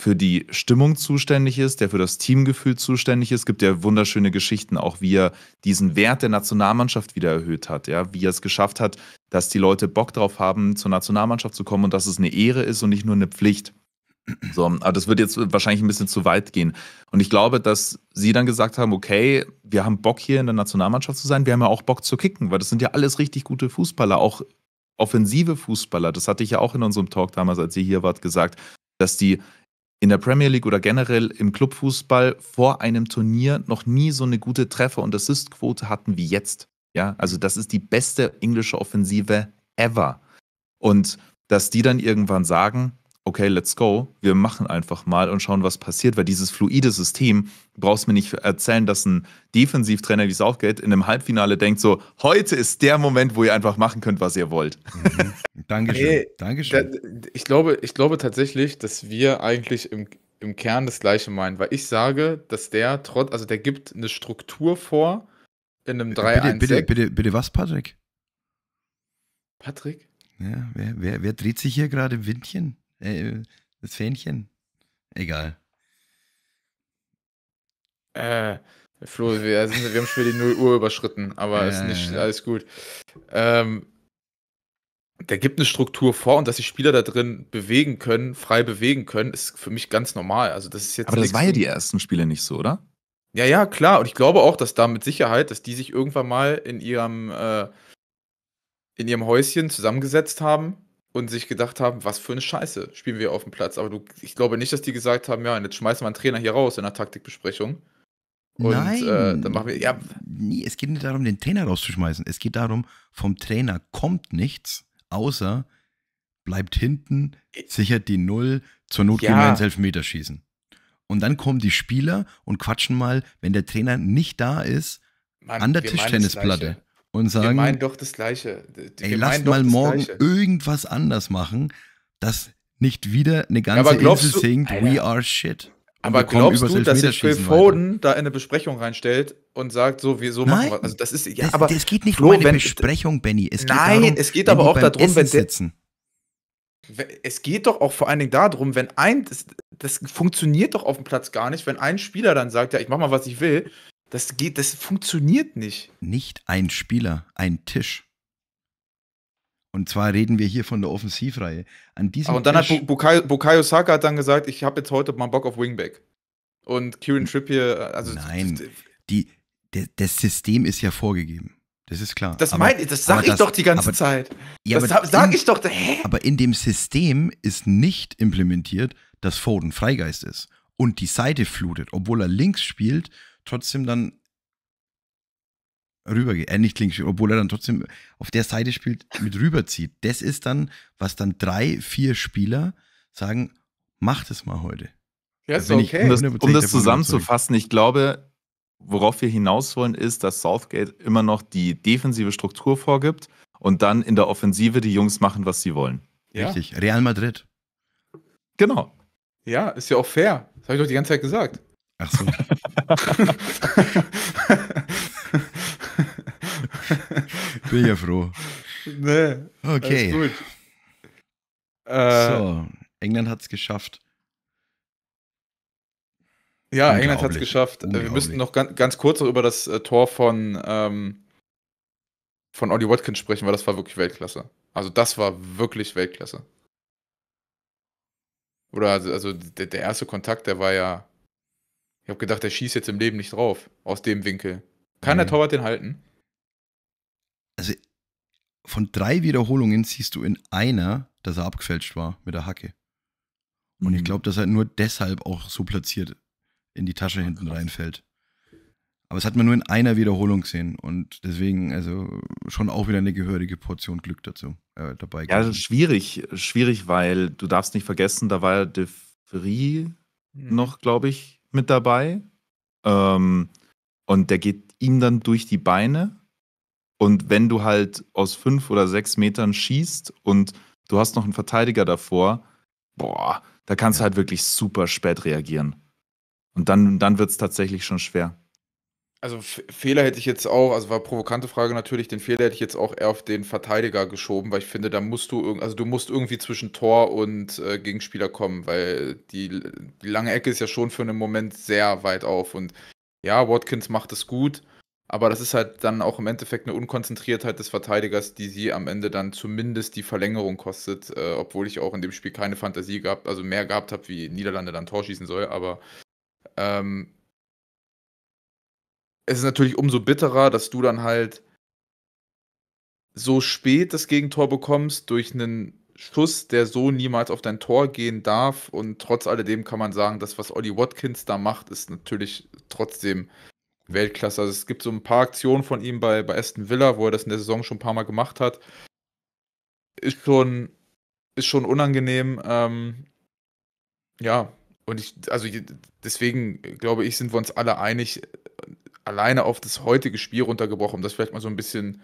Speaker 2: für die Stimmung zuständig ist, der für das Teamgefühl zuständig ist. gibt ja wunderschöne Geschichten, auch wie er diesen Wert der Nationalmannschaft wieder erhöht hat, ja, wie er es geschafft hat, dass die Leute Bock drauf haben, zur Nationalmannschaft zu kommen und dass es eine Ehre ist und nicht nur eine Pflicht. So, aber das wird jetzt wahrscheinlich ein bisschen zu weit gehen. Und ich glaube, dass sie dann gesagt haben, okay, wir haben Bock hier in der Nationalmannschaft zu sein, wir haben ja auch Bock zu kicken, weil das sind ja alles richtig gute Fußballer, auch offensive Fußballer. Das hatte ich ja auch in unserem Talk damals, als ihr hier wart, gesagt, dass die in der Premier League oder generell im Clubfußball vor einem Turnier noch nie so eine gute Treffer- und Assistquote hatten wie jetzt. Ja, also das ist die beste englische Offensive ever. Und dass die dann irgendwann sagen, okay, let's go, wir machen einfach mal und schauen, was passiert, weil dieses fluide System, du brauchst mir nicht erzählen, dass ein Defensivtrainer wie es auch geht, in einem Halbfinale denkt so, heute ist der Moment, wo ihr einfach machen könnt, was ihr wollt. Mhm. Dankeschön, hey, Dankeschön. Da, ich, glaube, ich glaube tatsächlich, dass
Speaker 1: wir eigentlich im, im Kern das Gleiche meinen, weil ich sage, dass der trotz, also der gibt eine Struktur vor in einem 3 bitte, bitte,
Speaker 3: bitte, bitte was, Patrick? Patrick? Ja, wer, wer, wer dreht sich hier gerade im Windchen? Äh, das Fähnchen? Egal.
Speaker 1: Äh, Flo, wir, also, wir haben schon wieder die 0 Uhr überschritten, aber äh. ist nicht alles gut. Ähm, der gibt eine Struktur vor und dass die Spieler da drin bewegen können, frei bewegen können, ist für mich ganz normal. Also das ist jetzt aber das war ja die
Speaker 2: ersten Spiele nicht so, oder?
Speaker 1: Ja, ja, klar. Und ich glaube auch, dass da mit Sicherheit, dass die sich irgendwann mal in ihrem, äh, in ihrem Häuschen zusammengesetzt haben und sich gedacht haben, was für eine Scheiße spielen wir auf dem Platz. Aber du, ich glaube nicht, dass die gesagt haben, ja, jetzt schmeißen wir einen Trainer hier raus in der Taktikbesprechung.
Speaker 3: Und, Nein. Äh, dann machen wir, ja. Nee, es geht nicht darum, den Trainer rauszuschmeißen. Es geht darum, vom Trainer kommt nichts, außer bleibt hinten, sichert die Null, zur Not ja. gehen wir ins Elfmeterschießen. Und dann kommen die Spieler und quatschen mal, wenn der Trainer nicht da ist, Mann, an der Tischtennisplatte und sagen. Wir meinen
Speaker 1: doch das Gleiche. Wir ey, lasst mal morgen Gleiche.
Speaker 3: irgendwas anders machen, dass nicht wieder eine ganze ja, Insel singt, Alter. we are shit. Aber glaubst du, dass sich Phil Foden
Speaker 1: weiter. da in eine Besprechung reinstellt und sagt, so, wir so machen wir. Also das ist ja, das, aber es geht nicht Flo, um eine wenn,
Speaker 3: Besprechung, Benny. Es nein, darum, es geht aber auch darum, Essen wenn der, sitzen.
Speaker 1: Es geht doch auch vor allen Dingen darum, wenn ein das, das, funktioniert doch auf dem Platz gar nicht, wenn ein Spieler dann sagt, ja, ich mach mal was ich will
Speaker 3: das geht, das funktioniert nicht. Nicht ein Spieler, ein Tisch. Und zwar reden wir hier von der Offensivreihe. An diesem ah, und dann Tisch hat
Speaker 1: Bukayo, Bukayo Saka hat dann gesagt, ich habe jetzt heute mal Bock auf Wingback. Und Kieran Trippier, also nein,
Speaker 3: die, der, das System ist ja vorgegeben. Das ist klar. Das, aber, das sag ich das, doch die ganze aber, Zeit. Ja, das aber sag in, ich doch. Hä? Aber in dem System ist nicht implementiert, dass Foden Freigeist ist und die Seite flutet, obwohl er links spielt trotzdem dann rübergeht. Äh, nicht links, obwohl er dann trotzdem auf der Seite spielt, mit rüberzieht. Das ist dann, was dann drei, vier Spieler sagen, mach das mal heute. Ja, ist okay. Ich, um das, um das zusammenzufassen,
Speaker 2: ich glaube, worauf wir hinaus wollen, ist, dass Southgate immer noch die defensive Struktur vorgibt und dann in der Offensive die Jungs machen, was sie wollen. Ja. Richtig. Real Madrid. Genau.
Speaker 1: Ja, ist ja auch fair. Das habe ich doch die ganze Zeit gesagt. Ach so. Bin ja froh.
Speaker 3: Nee. Okay. Alles gut. Äh, so, England hat es geschafft.
Speaker 1: Ja, England hat es geschafft. Äh, wir müssten noch ganz, ganz kurz über das äh, Tor von, ähm, von Ollie Watkins sprechen, weil das war wirklich Weltklasse. Also das war wirklich Weltklasse. Oder also, also der, der erste Kontakt, der war ja ich habe gedacht, der schießt jetzt im Leben nicht drauf, aus dem
Speaker 3: Winkel. Kann mhm. der
Speaker 1: Torwart den halten?
Speaker 3: Also von drei Wiederholungen siehst du in einer, dass er abgefälscht war mit der Hacke. Und mhm. ich glaube, dass er nur deshalb auch so platziert in die Tasche hinten Krass. reinfällt. Aber es hat man nur in einer Wiederholung gesehen und deswegen also schon auch wieder eine gehörige Portion Glück dazu äh, dabei. Ja, also
Speaker 2: schwierig, schwierig, weil du darfst nicht vergessen, da war De Vries mhm. noch, glaube ich, mit dabei. Ähm, und der geht ihm dann durch die Beine. Und wenn du halt aus fünf oder sechs Metern schießt und du hast noch einen Verteidiger davor, boah, da kannst ja. du halt wirklich super spät reagieren. Und dann, dann wird es tatsächlich schon schwer.
Speaker 1: Also Fehler hätte ich jetzt auch, also war provokante Frage natürlich, den Fehler hätte ich jetzt auch eher auf den Verteidiger geschoben, weil ich finde, da musst du also du musst irgendwie zwischen Tor und äh, Gegenspieler kommen, weil die, die, lange Ecke ist ja schon für einen Moment sehr weit auf und ja, Watkins macht es gut, aber das ist halt dann auch im Endeffekt eine Unkonzentriertheit des Verteidigers, die sie am Ende dann zumindest die Verlängerung kostet, äh, obwohl ich auch in dem Spiel keine Fantasie gehabt, also mehr gehabt habe, wie Niederlande dann Tor schießen soll, aber ähm, es ist natürlich umso bitterer, dass du dann halt so spät das Gegentor bekommst durch einen Schuss, der so niemals auf dein Tor gehen darf. Und trotz alledem kann man sagen, das, was Olli Watkins da macht, ist natürlich trotzdem Weltklasse. Also es gibt so ein paar Aktionen von ihm bei, bei Aston Villa, wo er das in der Saison schon ein paar Mal gemacht hat. Ist schon, ist schon unangenehm. Ähm, ja, und ich, also deswegen glaube ich, sind wir uns alle einig, alleine auf das heutige Spiel runtergebrochen, um das vielleicht mal so ein bisschen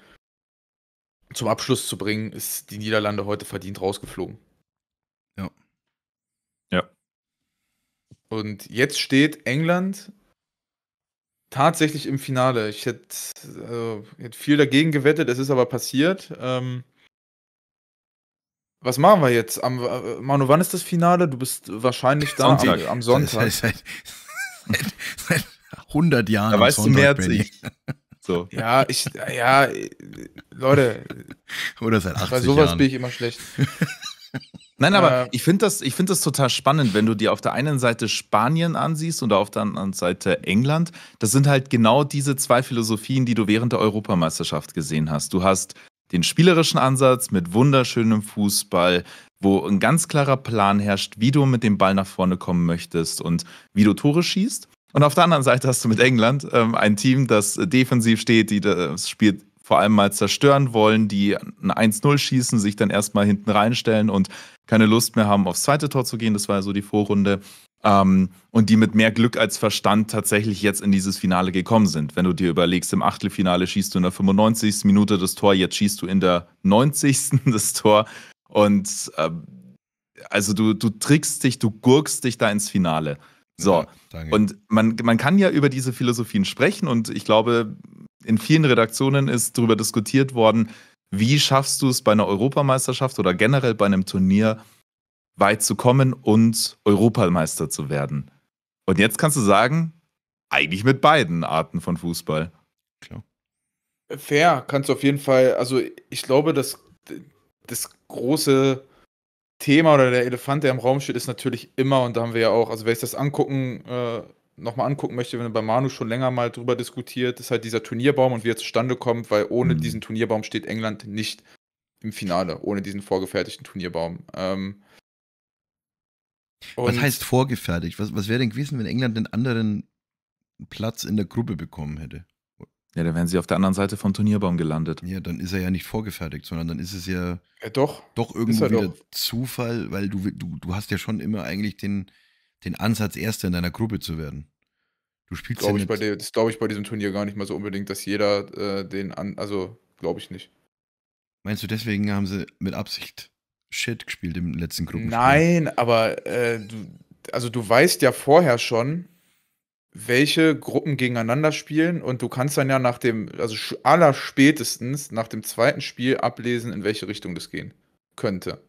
Speaker 1: zum Abschluss zu bringen, ist die Niederlande heute verdient rausgeflogen.
Speaker 3: Ja. Ja.
Speaker 1: Und jetzt steht England tatsächlich im Finale. Ich hätte, also, hätte viel dagegen gewettet, es ist aber passiert. Ähm, was machen wir jetzt? Am, äh, Manu, wann ist das Finale? Du bist wahrscheinlich da Sonntag. Am, am Sonntag. Seit, seit,
Speaker 3: seit, 100 Jahren. Da weißt Soundtrack du mehr als ich. So.
Speaker 1: Ja, ich, ja, Leute. Oder seit 80 Jahren. Bei sowas Jahren. bin ich immer schlecht.
Speaker 2: Nein, aber äh, ich finde das, find das total spannend, wenn du dir auf der einen Seite Spanien ansiehst und auf der anderen Seite England. Das sind halt genau diese zwei Philosophien, die du während der Europameisterschaft gesehen hast. Du hast den spielerischen Ansatz mit wunderschönem Fußball, wo ein ganz klarer Plan herrscht, wie du mit dem Ball nach vorne kommen möchtest und wie du Tore schießt. Und auf der anderen Seite hast du mit England ähm, ein Team, das defensiv steht, die das Spiel vor allem mal zerstören wollen, die ein 1-0 schießen, sich dann erstmal hinten reinstellen und keine Lust mehr haben, aufs zweite Tor zu gehen. Das war so die Vorrunde. Ähm, und die mit mehr Glück als Verstand tatsächlich jetzt in dieses Finale gekommen sind. Wenn du dir überlegst, im Achtelfinale schießt du in der 95. Minute das Tor, jetzt schießt du in der 90. das Tor. Und äh, also du, du trickst dich, du gurkst dich da ins Finale. So. Ja, und man, man kann ja über diese Philosophien sprechen und ich glaube, in vielen Redaktionen ist darüber diskutiert worden, wie schaffst du es bei einer Europameisterschaft oder generell bei einem Turnier weit zu kommen und Europameister zu werden? Und jetzt kannst du sagen, eigentlich mit beiden Arten von Fußball. Klar.
Speaker 1: Fair, kannst du auf jeden Fall, also ich glaube, dass das große Thema oder der Elefant, der im Raum steht, ist natürlich immer, und da haben wir ja auch, also wer sich das angucken, äh, nochmal angucken möchte, wenn bei Manu schon länger mal drüber diskutiert, ist halt dieser Turnierbaum und wie er zustande kommt, weil ohne mhm. diesen Turnierbaum steht England nicht im Finale, ohne diesen vorgefertigten Turnierbaum. Ähm, was heißt
Speaker 3: vorgefertigt? Was, was wäre denn gewesen, wenn England den anderen Platz in der Gruppe bekommen hätte? Ja, dann wären sie auf der anderen Seite vom Turnierbaum gelandet. Ja, dann ist er ja nicht vorgefertigt, sondern dann ist es ja, ja äh, doch. doch irgendwo doch. Zufall, weil du, du, du hast ja schon immer eigentlich den, den Ansatz, Erster in deiner Gruppe zu werden. Du spielst glaub ja ich
Speaker 1: bei der, Das glaube ich bei diesem Turnier gar nicht mal so unbedingt, dass jeder äh, den an, also glaube ich nicht.
Speaker 3: Meinst du, deswegen haben sie mit Absicht Shit gespielt im letzten Gruppenspiel?
Speaker 1: Nein, aber äh, du, also du weißt ja vorher schon, welche Gruppen gegeneinander spielen und du kannst dann ja nach dem, also allerspätestens nach dem zweiten Spiel ablesen, in welche
Speaker 3: Richtung das gehen könnte.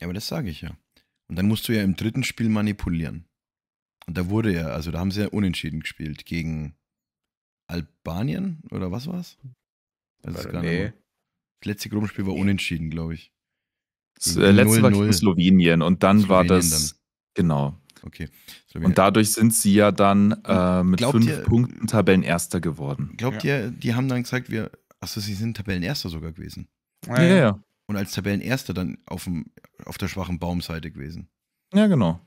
Speaker 3: Ja, aber das sage ich ja. Und dann musst du ja im dritten Spiel manipulieren. Und da wurde ja, also da haben sie ja unentschieden gespielt gegen Albanien oder was war's? Das gar nee. nicht das letzte Gruppenspiel war unentschieden, glaube ich.
Speaker 2: Das äh, letzte 0 -0. war Slowenien und dann Slowenien war das. Dann. Genau okay. Und dadurch sind sie ja dann äh, mit fünf ihr, Punkten Tabellenerster
Speaker 3: geworden. Glaubt ja. ihr, die haben dann gesagt, wir, achso, sie sind Tabellenerster sogar gewesen. Ja, ja, ja. Und als Tabellenerster dann auf, dem, auf der schwachen Baumseite gewesen. Ja, genau.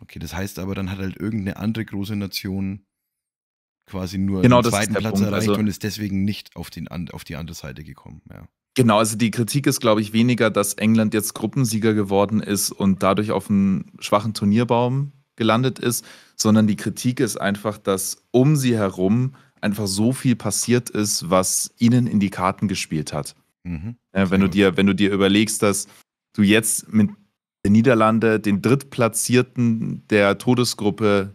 Speaker 3: Okay, das heißt aber, dann hat halt irgendeine andere große Nation quasi nur genau, den zweiten Platz Punkt. erreicht also, und ist deswegen nicht auf, den, auf die andere Seite gekommen. Ja.
Speaker 2: Genau, also die Kritik ist, glaube ich, weniger, dass England jetzt Gruppensieger geworden ist und dadurch auf einen schwachen Turnierbaum gelandet ist, sondern die Kritik ist einfach, dass um sie herum einfach so viel passiert ist, was ihnen in die Karten gespielt hat. Mhm. Äh, wenn, du dir, wenn du dir überlegst, dass du jetzt mit den Niederlande den Drittplatzierten der Todesgruppe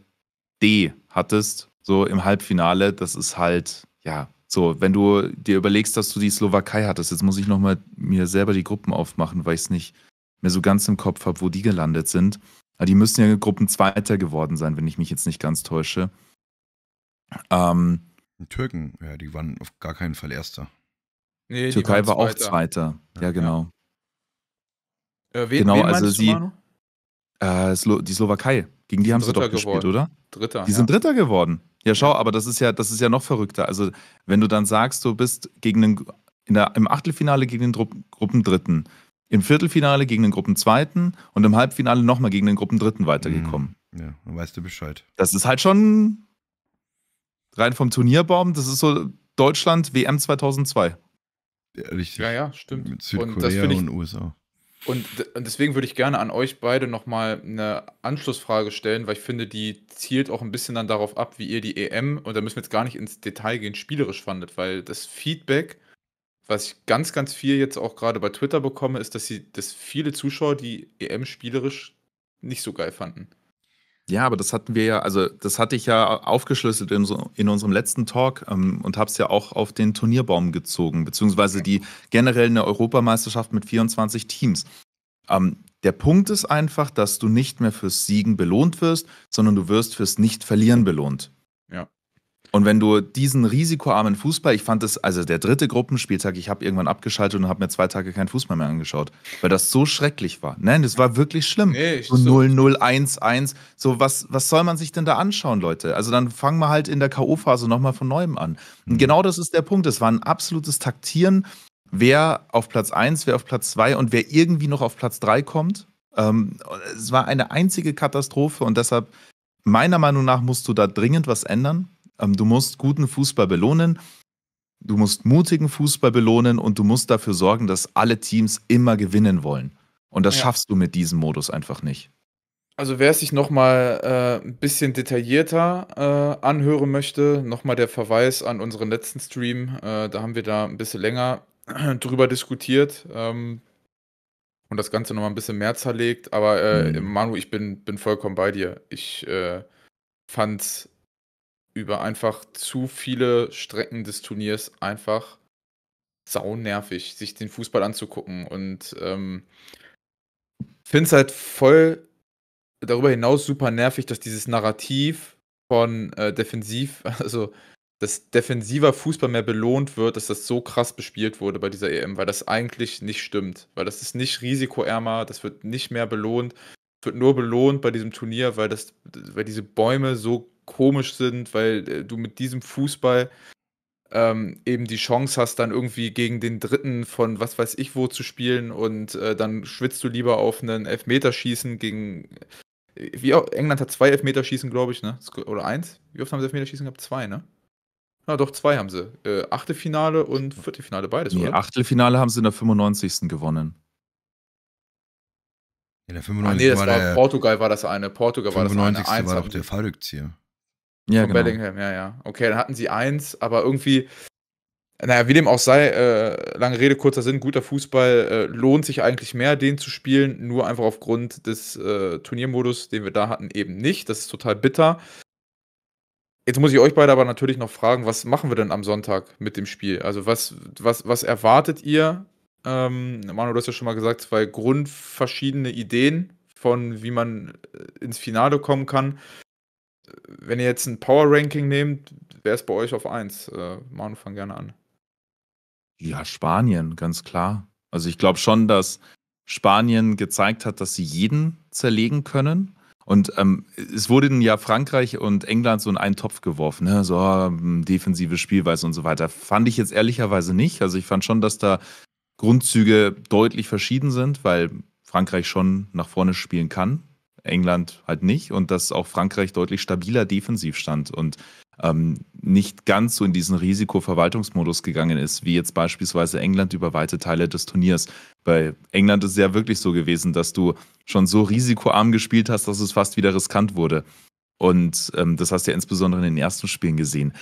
Speaker 2: D hattest, so im Halbfinale, das ist halt, ja, so, wenn du dir überlegst, dass du die Slowakei hattest, jetzt muss ich nochmal mir selber die Gruppen aufmachen, weil ich es nicht mehr so ganz im Kopf habe, wo die gelandet sind. Aber ah, die müssen ja Gruppenzweiter geworden sein, wenn ich mich jetzt nicht ganz täusche. Ähm, die
Speaker 3: Türken, ja, die waren auf gar keinen Fall Erster. Nee, Türkei war auch Zweiter. Ja, genau. Ja. Äh, wen, genau, wen also sie. Äh, Slo die Slowakei.
Speaker 2: Gegen die, die haben sie doch geworden. gespielt, oder? Dritter. Die ja. sind Dritter geworden. Ja, schau, aber das ist ja, das ist ja noch verrückter. Also, wenn du dann sagst, du bist gegen den, der, im Achtelfinale gegen den Gruppendritten, im Viertelfinale gegen den Gruppenzweiten und im Halbfinale nochmal gegen den Gruppendritten weitergekommen.
Speaker 3: Hm, ja, dann weißt du Bescheid.
Speaker 2: Das ist halt schon rein vom Turnierbaum, das ist so Deutschland WM 2002. Ja, richtig. Ja, ja, stimmt. Mit Südkorea
Speaker 1: und, ich, und USA. Und, und, deswegen würde ich gerne an euch beide nochmal eine Anschlussfrage stellen, weil ich finde, die zielt auch ein bisschen dann darauf ab, wie ihr die EM, und da müssen wir jetzt gar nicht ins Detail gehen, spielerisch fandet, weil das Feedback was ich ganz, ganz viel jetzt auch gerade bei Twitter bekomme, ist, dass sie, dass viele Zuschauer die EM spielerisch nicht so geil fanden.
Speaker 2: Ja, aber das hatten wir ja, also das hatte ich ja aufgeschlüsselt in, so, in unserem letzten Talk ähm, und habe es ja auch auf den Turnierbaum gezogen, beziehungsweise die generell eine Europameisterschaft mit 24 Teams. Ähm, der Punkt ist einfach, dass du nicht mehr fürs Siegen belohnt wirst, sondern du wirst fürs Nicht-Verlieren belohnt. Und wenn du diesen risikoarmen Fußball, ich fand das, also der dritte Gruppenspieltag, ich habe irgendwann abgeschaltet und habe mir zwei Tage keinen Fußball mehr angeschaut, weil das so schrecklich war. Nein, das war wirklich schlimm. Nee, so 0-0, 1-1. So, was, was soll man sich denn da anschauen, Leute? Also dann fangen wir halt in der K.O.-Phase nochmal von neuem an. Und mhm. genau das ist der Punkt. Es war ein absolutes Taktieren, wer auf Platz 1, wer auf Platz 2 und wer irgendwie noch auf Platz 3 kommt. Ähm, es war eine einzige Katastrophe und deshalb, meiner Meinung nach, musst du da dringend was ändern. Ähm, du musst guten Fußball belohnen. Du musst mutigen Fußball belohnen und du musst dafür sorgen, dass alle Teams immer gewinnen wollen. Und das ja. schaffst du mit diesem Modus einfach nicht.
Speaker 1: Also wer sich nochmal äh, ein bisschen detaillierter äh, anhören möchte, nochmal der Verweis an unseren letzten Stream. Äh, da haben wir da ein bisschen länger drüber diskutiert ähm, und das Ganze nochmal ein bisschen mehr zerlegt. Aber äh, mhm. Manu, ich bin, bin vollkommen bei dir. Ich äh, fand's über einfach zu viele Strecken des Turniers einfach sau nervig, sich den Fußball anzugucken. Und ähm, finde es halt voll darüber hinaus super nervig, dass dieses Narrativ von äh, Defensiv, also dass defensiver Fußball mehr belohnt wird, dass das so krass bespielt wurde bei dieser EM, weil das eigentlich nicht stimmt. Weil das ist nicht risikoärmer, das wird nicht mehr belohnt. Es wird nur belohnt bei diesem Turnier, weil, das, weil diese Bäume so komisch sind, weil äh, du mit diesem Fußball ähm, eben die Chance hast, dann irgendwie gegen den Dritten von was weiß ich wo zu spielen und äh, dann schwitzt du lieber auf einen Elfmeterschießen gegen. Äh, wie auch, England hat zwei Elfmeterschießen, glaube ich, ne? Oder eins? Wie oft haben sie Elfmeterschießen gehabt? Zwei, ne? Na doch, zwei haben sie. Äh, Achtelfinale und Viertelfinale, beides, nee, oder?
Speaker 2: Achtelfinale haben sie in der 95. gewonnen.
Speaker 3: In der 95. Ah, nee, das war, war der,
Speaker 1: Portugal war das eine. Portugal war das eine. 95. war doch
Speaker 3: der Fallrückzieher. Ja, genau.
Speaker 1: Bellingham, ja, ja. Okay, dann hatten sie eins, aber irgendwie, naja, wie dem auch sei, äh, lange Rede, kurzer Sinn, guter Fußball äh, lohnt sich eigentlich mehr, den zu spielen, nur einfach aufgrund des äh, Turniermodus, den wir da hatten, eben nicht. Das ist total bitter. Jetzt muss ich euch beide aber natürlich noch fragen, was machen wir denn am Sonntag mit dem Spiel? Also, was, was, was erwartet ihr? Ähm, Manu, du hast ja schon mal gesagt, zwei grundverschiedene Ideen von, wie man äh, ins Finale kommen kann wenn ihr jetzt ein Power-Ranking nehmt, wäre es bei euch auf 1?
Speaker 2: Äh, Manu, fang gerne an. Ja, Spanien, ganz klar. Also ich glaube schon, dass Spanien gezeigt hat, dass sie jeden zerlegen können. Und ähm, es wurden ja Frankreich und England so in einen Topf geworfen, ne? so ähm, defensive Spielweise und so weiter. Fand ich jetzt ehrlicherweise nicht. Also ich fand schon, dass da Grundzüge deutlich verschieden sind, weil Frankreich schon nach vorne spielen kann, England halt nicht und dass auch Frankreich deutlich stabiler defensiv stand und ähm, nicht ganz so in diesen Risikoverwaltungsmodus gegangen ist, wie jetzt beispielsweise England über weite Teile des Turniers. Bei England ist es ja wirklich so gewesen, dass du schon so risikoarm gespielt hast, dass es fast wieder riskant wurde. Und ähm, das hast du ja insbesondere in den ersten Spielen gesehen.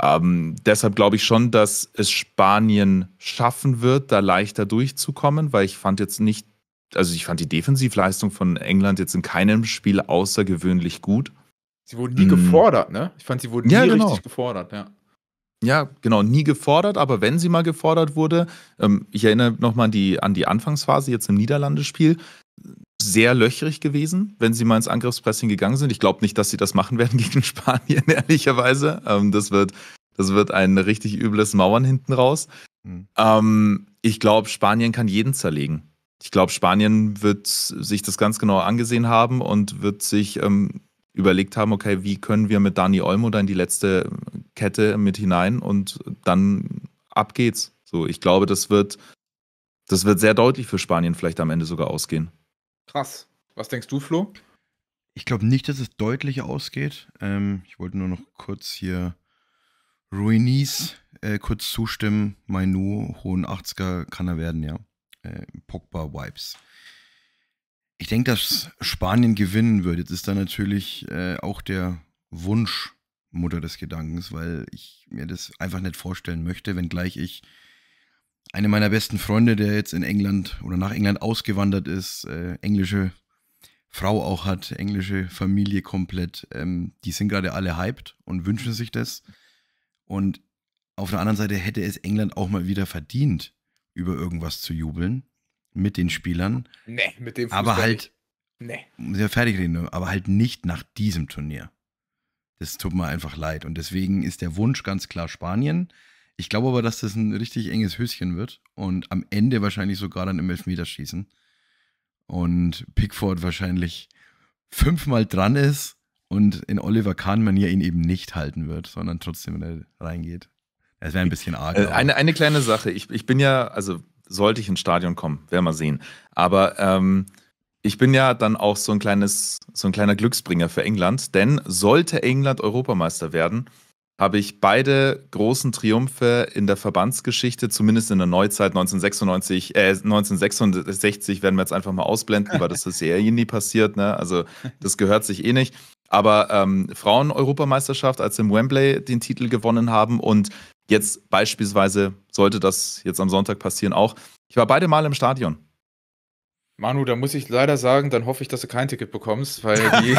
Speaker 2: Ähm, deshalb glaube ich schon, dass es Spanien schaffen wird, da leichter durchzukommen, weil ich fand jetzt nicht also ich fand die Defensivleistung von England jetzt in keinem Spiel außergewöhnlich gut. Sie wurden nie mm. gefordert, ne? Ich fand, sie wurden ja, nie genau. richtig
Speaker 1: gefordert, ja.
Speaker 2: Ja, genau, nie gefordert, aber wenn sie mal gefordert wurde, ähm, ich erinnere nochmal an die, an die Anfangsphase jetzt im Niederlandespiel, sehr löchrig gewesen, wenn sie mal ins Angriffspressing gegangen sind. Ich glaube nicht, dass sie das machen werden gegen Spanien, ehrlicherweise. Ähm, das, wird, das wird ein richtig übles Mauern hinten raus. Mhm. Ähm, ich glaube, Spanien kann jeden zerlegen ich glaube, Spanien wird sich das ganz genau angesehen haben und wird sich ähm, überlegt haben, okay, wie können wir mit Dani Olmo da in die letzte Kette mit hinein und dann ab geht's. So, ich glaube, das wird, das wird sehr deutlich für Spanien vielleicht am Ende sogar ausgehen.
Speaker 1: Krass. Was denkst du, Flo?
Speaker 3: Ich glaube nicht, dass es deutlich ausgeht. Ähm, ich wollte nur noch kurz hier Ruinis äh, kurz zustimmen. Mein Nu, hohen 80er kann er werden, ja äh, Pogba-Vibes. Ich denke, dass Spanien gewinnen wird. Jetzt ist da natürlich äh, auch der Wunsch Mutter des Gedankens, weil ich mir das einfach nicht vorstellen möchte, wenngleich ich eine meiner besten Freunde, der jetzt in England oder nach England ausgewandert ist, äh, englische Frau auch hat, englische Familie komplett, ähm, die sind gerade alle hyped und wünschen sich das. Und auf der anderen Seite hätte es England auch mal wieder verdient, über irgendwas zu jubeln mit den Spielern. Nee, mit dem Fußball Aber halt. Nicht. Nee. Sehr fertig reden, aber halt nicht nach diesem Turnier. Das tut mir einfach leid. Und deswegen ist der Wunsch ganz klar Spanien. Ich glaube aber, dass das ein richtig enges Höschen wird und am Ende wahrscheinlich sogar dann im Elfmeterschießen. Und Pickford wahrscheinlich fünfmal dran ist und in Oliver Kahn-Manier ihn eben nicht halten wird, sondern trotzdem reingeht. Es wäre ein bisschen arg. Äh,
Speaker 2: eine, eine kleine Sache. Ich, ich bin ja, also sollte ich ins Stadion kommen, werden wir sehen. Aber ähm, ich bin ja dann auch so ein kleines, so ein kleiner Glücksbringer für England, denn sollte England Europameister werden, habe ich beide großen Triumphe in der Verbandsgeschichte, zumindest in der Neuzeit 1996, äh, 1966 werden wir jetzt einfach mal ausblenden, weil das ist ja eh nie passiert, ne? Also das gehört sich eh nicht. Aber ähm, Frauen-Europameisterschaft, als sie im Wembley den Titel gewonnen haben und jetzt beispielsweise sollte das jetzt am Sonntag passieren auch. Ich war beide Mal im Stadion.
Speaker 1: Manu, da muss ich leider sagen, dann hoffe ich, dass du kein Ticket bekommst, weil die.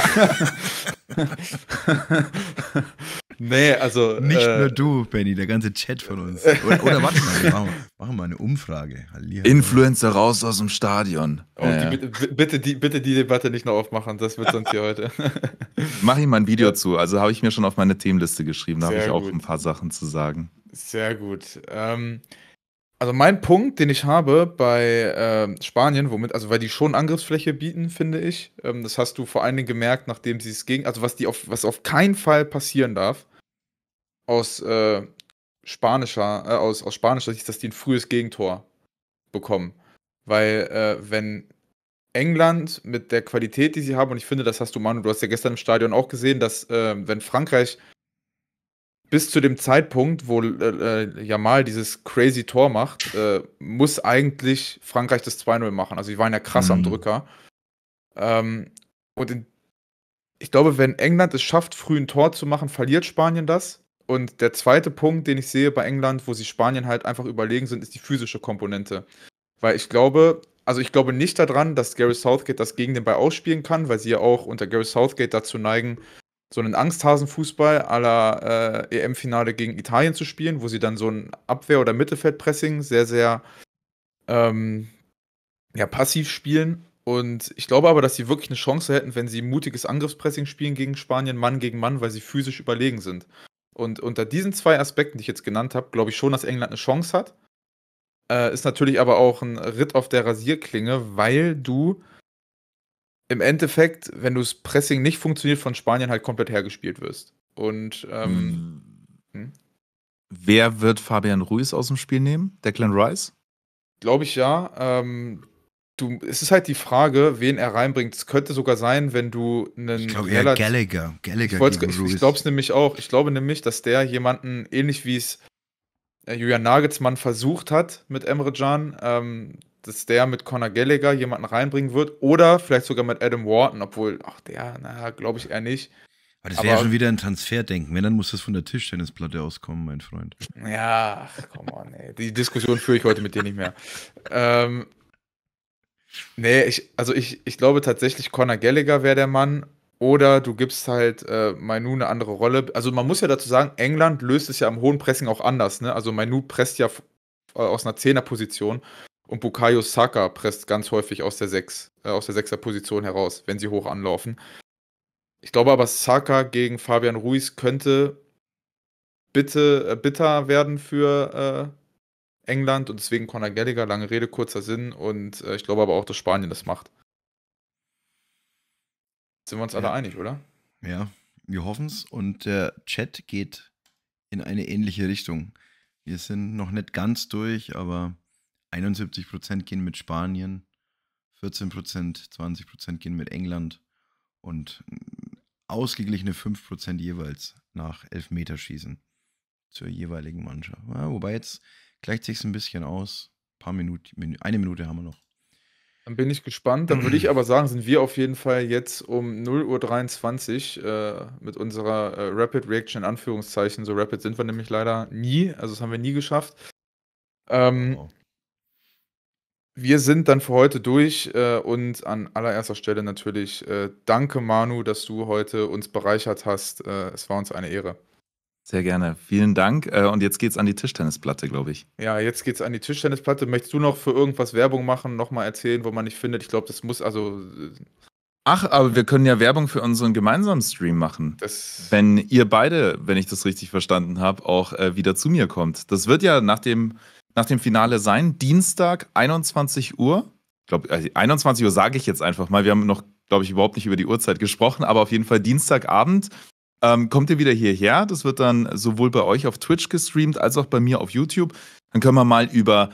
Speaker 3: nee, also. Nicht äh, nur du, Benny, der ganze Chat von uns. Oder, oder warte mal, wir machen, machen mal eine Umfrage. Hallihallo. Influencer raus aus
Speaker 2: dem Stadion. Oh, äh.
Speaker 1: die, bitte, die, bitte die Debatte nicht noch aufmachen, das wird sonst hier heute.
Speaker 2: Mach ich mal ein Video ja. zu. Also habe ich mir schon auf meine Themenliste geschrieben, da habe ich auch ein paar Sachen zu sagen.
Speaker 1: Sehr gut. Ähm, also mein Punkt, den ich habe bei äh, Spanien, womit, also weil die schon Angriffsfläche bieten, finde ich. Ähm, das hast du vor allen Dingen gemerkt, nachdem sie es gegen, also was die auf, was auf keinen Fall passieren darf, aus äh, spanischer, äh, aus, aus spanischer Sicht, dass die ein frühes Gegentor bekommen. Weil äh, wenn England mit der Qualität, die sie haben, und ich finde, das hast du, Manu, du hast ja gestern im Stadion auch gesehen, dass ähm, wenn Frankreich bis zu dem Zeitpunkt, wo äh, äh, Jamal dieses crazy Tor macht, äh, muss eigentlich Frankreich das 2-0 machen. Also die waren ja krass mhm. am Drücker. Ähm, und in, ich glaube, wenn England es schafft, früh ein Tor zu machen, verliert Spanien das. Und der zweite Punkt, den ich sehe bei England, wo sie Spanien halt einfach überlegen sind, ist die physische Komponente. Weil ich glaube, also ich glaube nicht daran, dass Gary Southgate das gegen den Ball ausspielen kann, weil sie ja auch unter Gary Southgate dazu neigen, so einen Angsthasenfußball fußball aller äh, EM-Finale gegen Italien zu spielen, wo sie dann so ein Abwehr- oder Mittelfeldpressing sehr, sehr ähm, ja, passiv spielen. Und ich glaube aber, dass sie wirklich eine Chance hätten, wenn sie mutiges Angriffspressing spielen gegen Spanien, Mann gegen Mann, weil sie physisch überlegen sind. Und unter diesen zwei Aspekten, die ich jetzt genannt habe, glaube ich schon, dass England eine Chance hat. Äh, ist natürlich aber auch ein Ritt auf der Rasierklinge, weil du im Endeffekt, wenn du das Pressing nicht funktioniert, von Spanien halt komplett hergespielt wirst. Und ähm, hm. hm?
Speaker 2: wer wird Fabian Ruiz aus dem Spiel nehmen? Declan Rice?
Speaker 1: Glaube ich ja. Ähm, du, es ist halt die Frage, wen er reinbringt. Es könnte sogar sein, wenn du einen. Ich glaube, ja, Gallagher. Gallagher ich, ich, ich glaube es nämlich auch. Ich glaube nämlich, dass der jemanden, ähnlich wie es äh, Julian Nagelsmann versucht hat mit Emre Can, ähm, dass der mit Conor Gallagher jemanden reinbringen wird oder vielleicht sogar mit Adam Wharton, obwohl, ach der, naja, glaube ich eher nicht. Aber das wäre ja schon wieder
Speaker 3: ein Transferdenken. Wenn, dann muss das von der Tischtennisplatte auskommen, mein Freund.
Speaker 1: Ja, come on, ey. Die Diskussion führe ich heute mit dir nicht mehr. ähm, nee, ich, also ich, ich glaube tatsächlich, Conor Gallagher wäre der Mann. Oder du gibst halt äh, Mainu eine andere Rolle. Also man muss ja dazu sagen, England löst es ja am hohen Pressing auch anders. Ne? Also Mainu presst ja äh, aus einer Zehnerposition. Und Bukayo Saka presst ganz häufig aus der 6, äh, aus der 6 Position heraus, wenn sie hoch anlaufen. Ich glaube aber, Saka gegen Fabian Ruiz könnte bitte, äh, bitter werden für äh, England und deswegen Conor Gallagher, lange Rede, kurzer Sinn und äh, ich glaube aber auch, dass Spanien das macht. Sind wir uns ja. alle einig, oder?
Speaker 3: Ja, wir hoffen es und der Chat geht in eine ähnliche Richtung. Wir sind noch nicht ganz durch, aber 71% gehen mit Spanien, 14%, 20% gehen mit England und ausgeglichene 5% jeweils nach Elfmeterschießen zur jeweiligen Mannschaft. Ja, wobei jetzt gleicht sich ein bisschen aus. Ein paar Minuten, eine Minute haben wir noch.
Speaker 1: Dann bin ich gespannt. Dann würde ich aber sagen, sind wir auf jeden Fall jetzt um 0.23 Uhr äh, mit unserer äh, Rapid Reaction in Anführungszeichen. So rapid sind wir nämlich leider nie. Also das haben wir nie geschafft. Ähm, oh. Wir sind dann für heute durch äh, und an allererster Stelle natürlich äh, danke, Manu, dass du heute uns bereichert hast. Äh, es war uns eine Ehre.
Speaker 2: Sehr gerne. Vielen Dank. Äh, und jetzt geht's an die Tischtennisplatte, glaube ich.
Speaker 1: Ja, jetzt geht's an die Tischtennisplatte. Möchtest du noch für irgendwas Werbung machen, nochmal erzählen, wo man nicht findet? Ich glaube, das muss also. Äh,
Speaker 2: Ach, aber wir können ja Werbung für unseren gemeinsamen Stream machen. Das wenn ihr beide, wenn ich das richtig verstanden habe, auch äh, wieder zu mir kommt. Das wird ja nach dem nach dem Finale sein. Dienstag, 21 Uhr. Ich glaube, also 21 Uhr sage ich jetzt einfach mal. Wir haben noch, glaube ich, überhaupt nicht über die Uhrzeit gesprochen, aber auf jeden Fall Dienstagabend. Ähm, kommt ihr wieder hierher? Das wird dann sowohl bei euch auf Twitch gestreamt als auch bei mir auf YouTube. Dann können wir mal über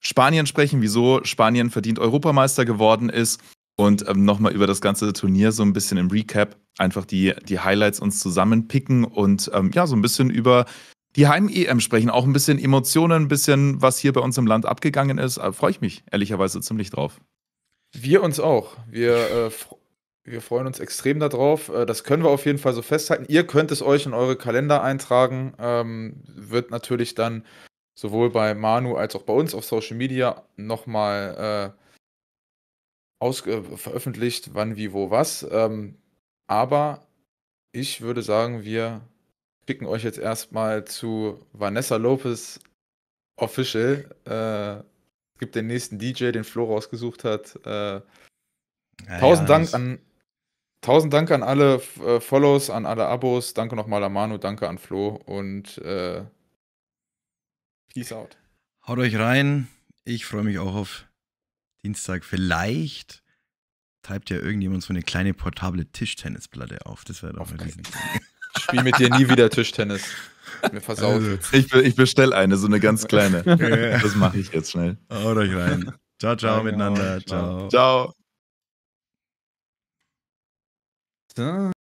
Speaker 2: Spanien sprechen, wieso Spanien verdient Europameister geworden ist und ähm, nochmal über das ganze Turnier so ein bisschen im Recap einfach die, die Highlights uns zusammenpicken und ähm, ja, so ein bisschen über die Heim-EM sprechen. Auch ein bisschen Emotionen, ein bisschen, was hier bei uns im Land abgegangen ist. Äh, Freue ich mich ehrlicherweise ziemlich drauf.
Speaker 1: Wir uns auch. Wir, äh, wir freuen uns extrem darauf. Äh, das können wir auf jeden Fall so festhalten. Ihr könnt es euch in eure Kalender eintragen. Ähm, wird natürlich dann sowohl bei Manu als auch bei uns auf Social Media nochmal äh, äh veröffentlicht, wann, wie, wo, was. Ähm, aber ich würde sagen, wir picken euch jetzt erstmal zu Vanessa Lopez Official. Äh, gibt den nächsten DJ, den Flo rausgesucht hat. Äh, ja, tausend, ja, Dank an, tausend Dank an alle äh, Follows, an alle Abos. Danke nochmal an Manu, danke an Flo und äh, peace out.
Speaker 3: Haut euch rein. Ich freue mich auch auf Dienstag. Vielleicht treibt ja irgendjemand so eine kleine portable Tischtennisplatte auf. Das wäre doch auf ein Riesending spiele mit dir nie wieder Tischtennis. Mir versaut jetzt. Also, ich,
Speaker 2: ich bestelle eine, so eine ganz kleine. das mache ich jetzt schnell.
Speaker 3: Haut euch rein. Ciao, ciao miteinander. Ciao. Ciao. ciao.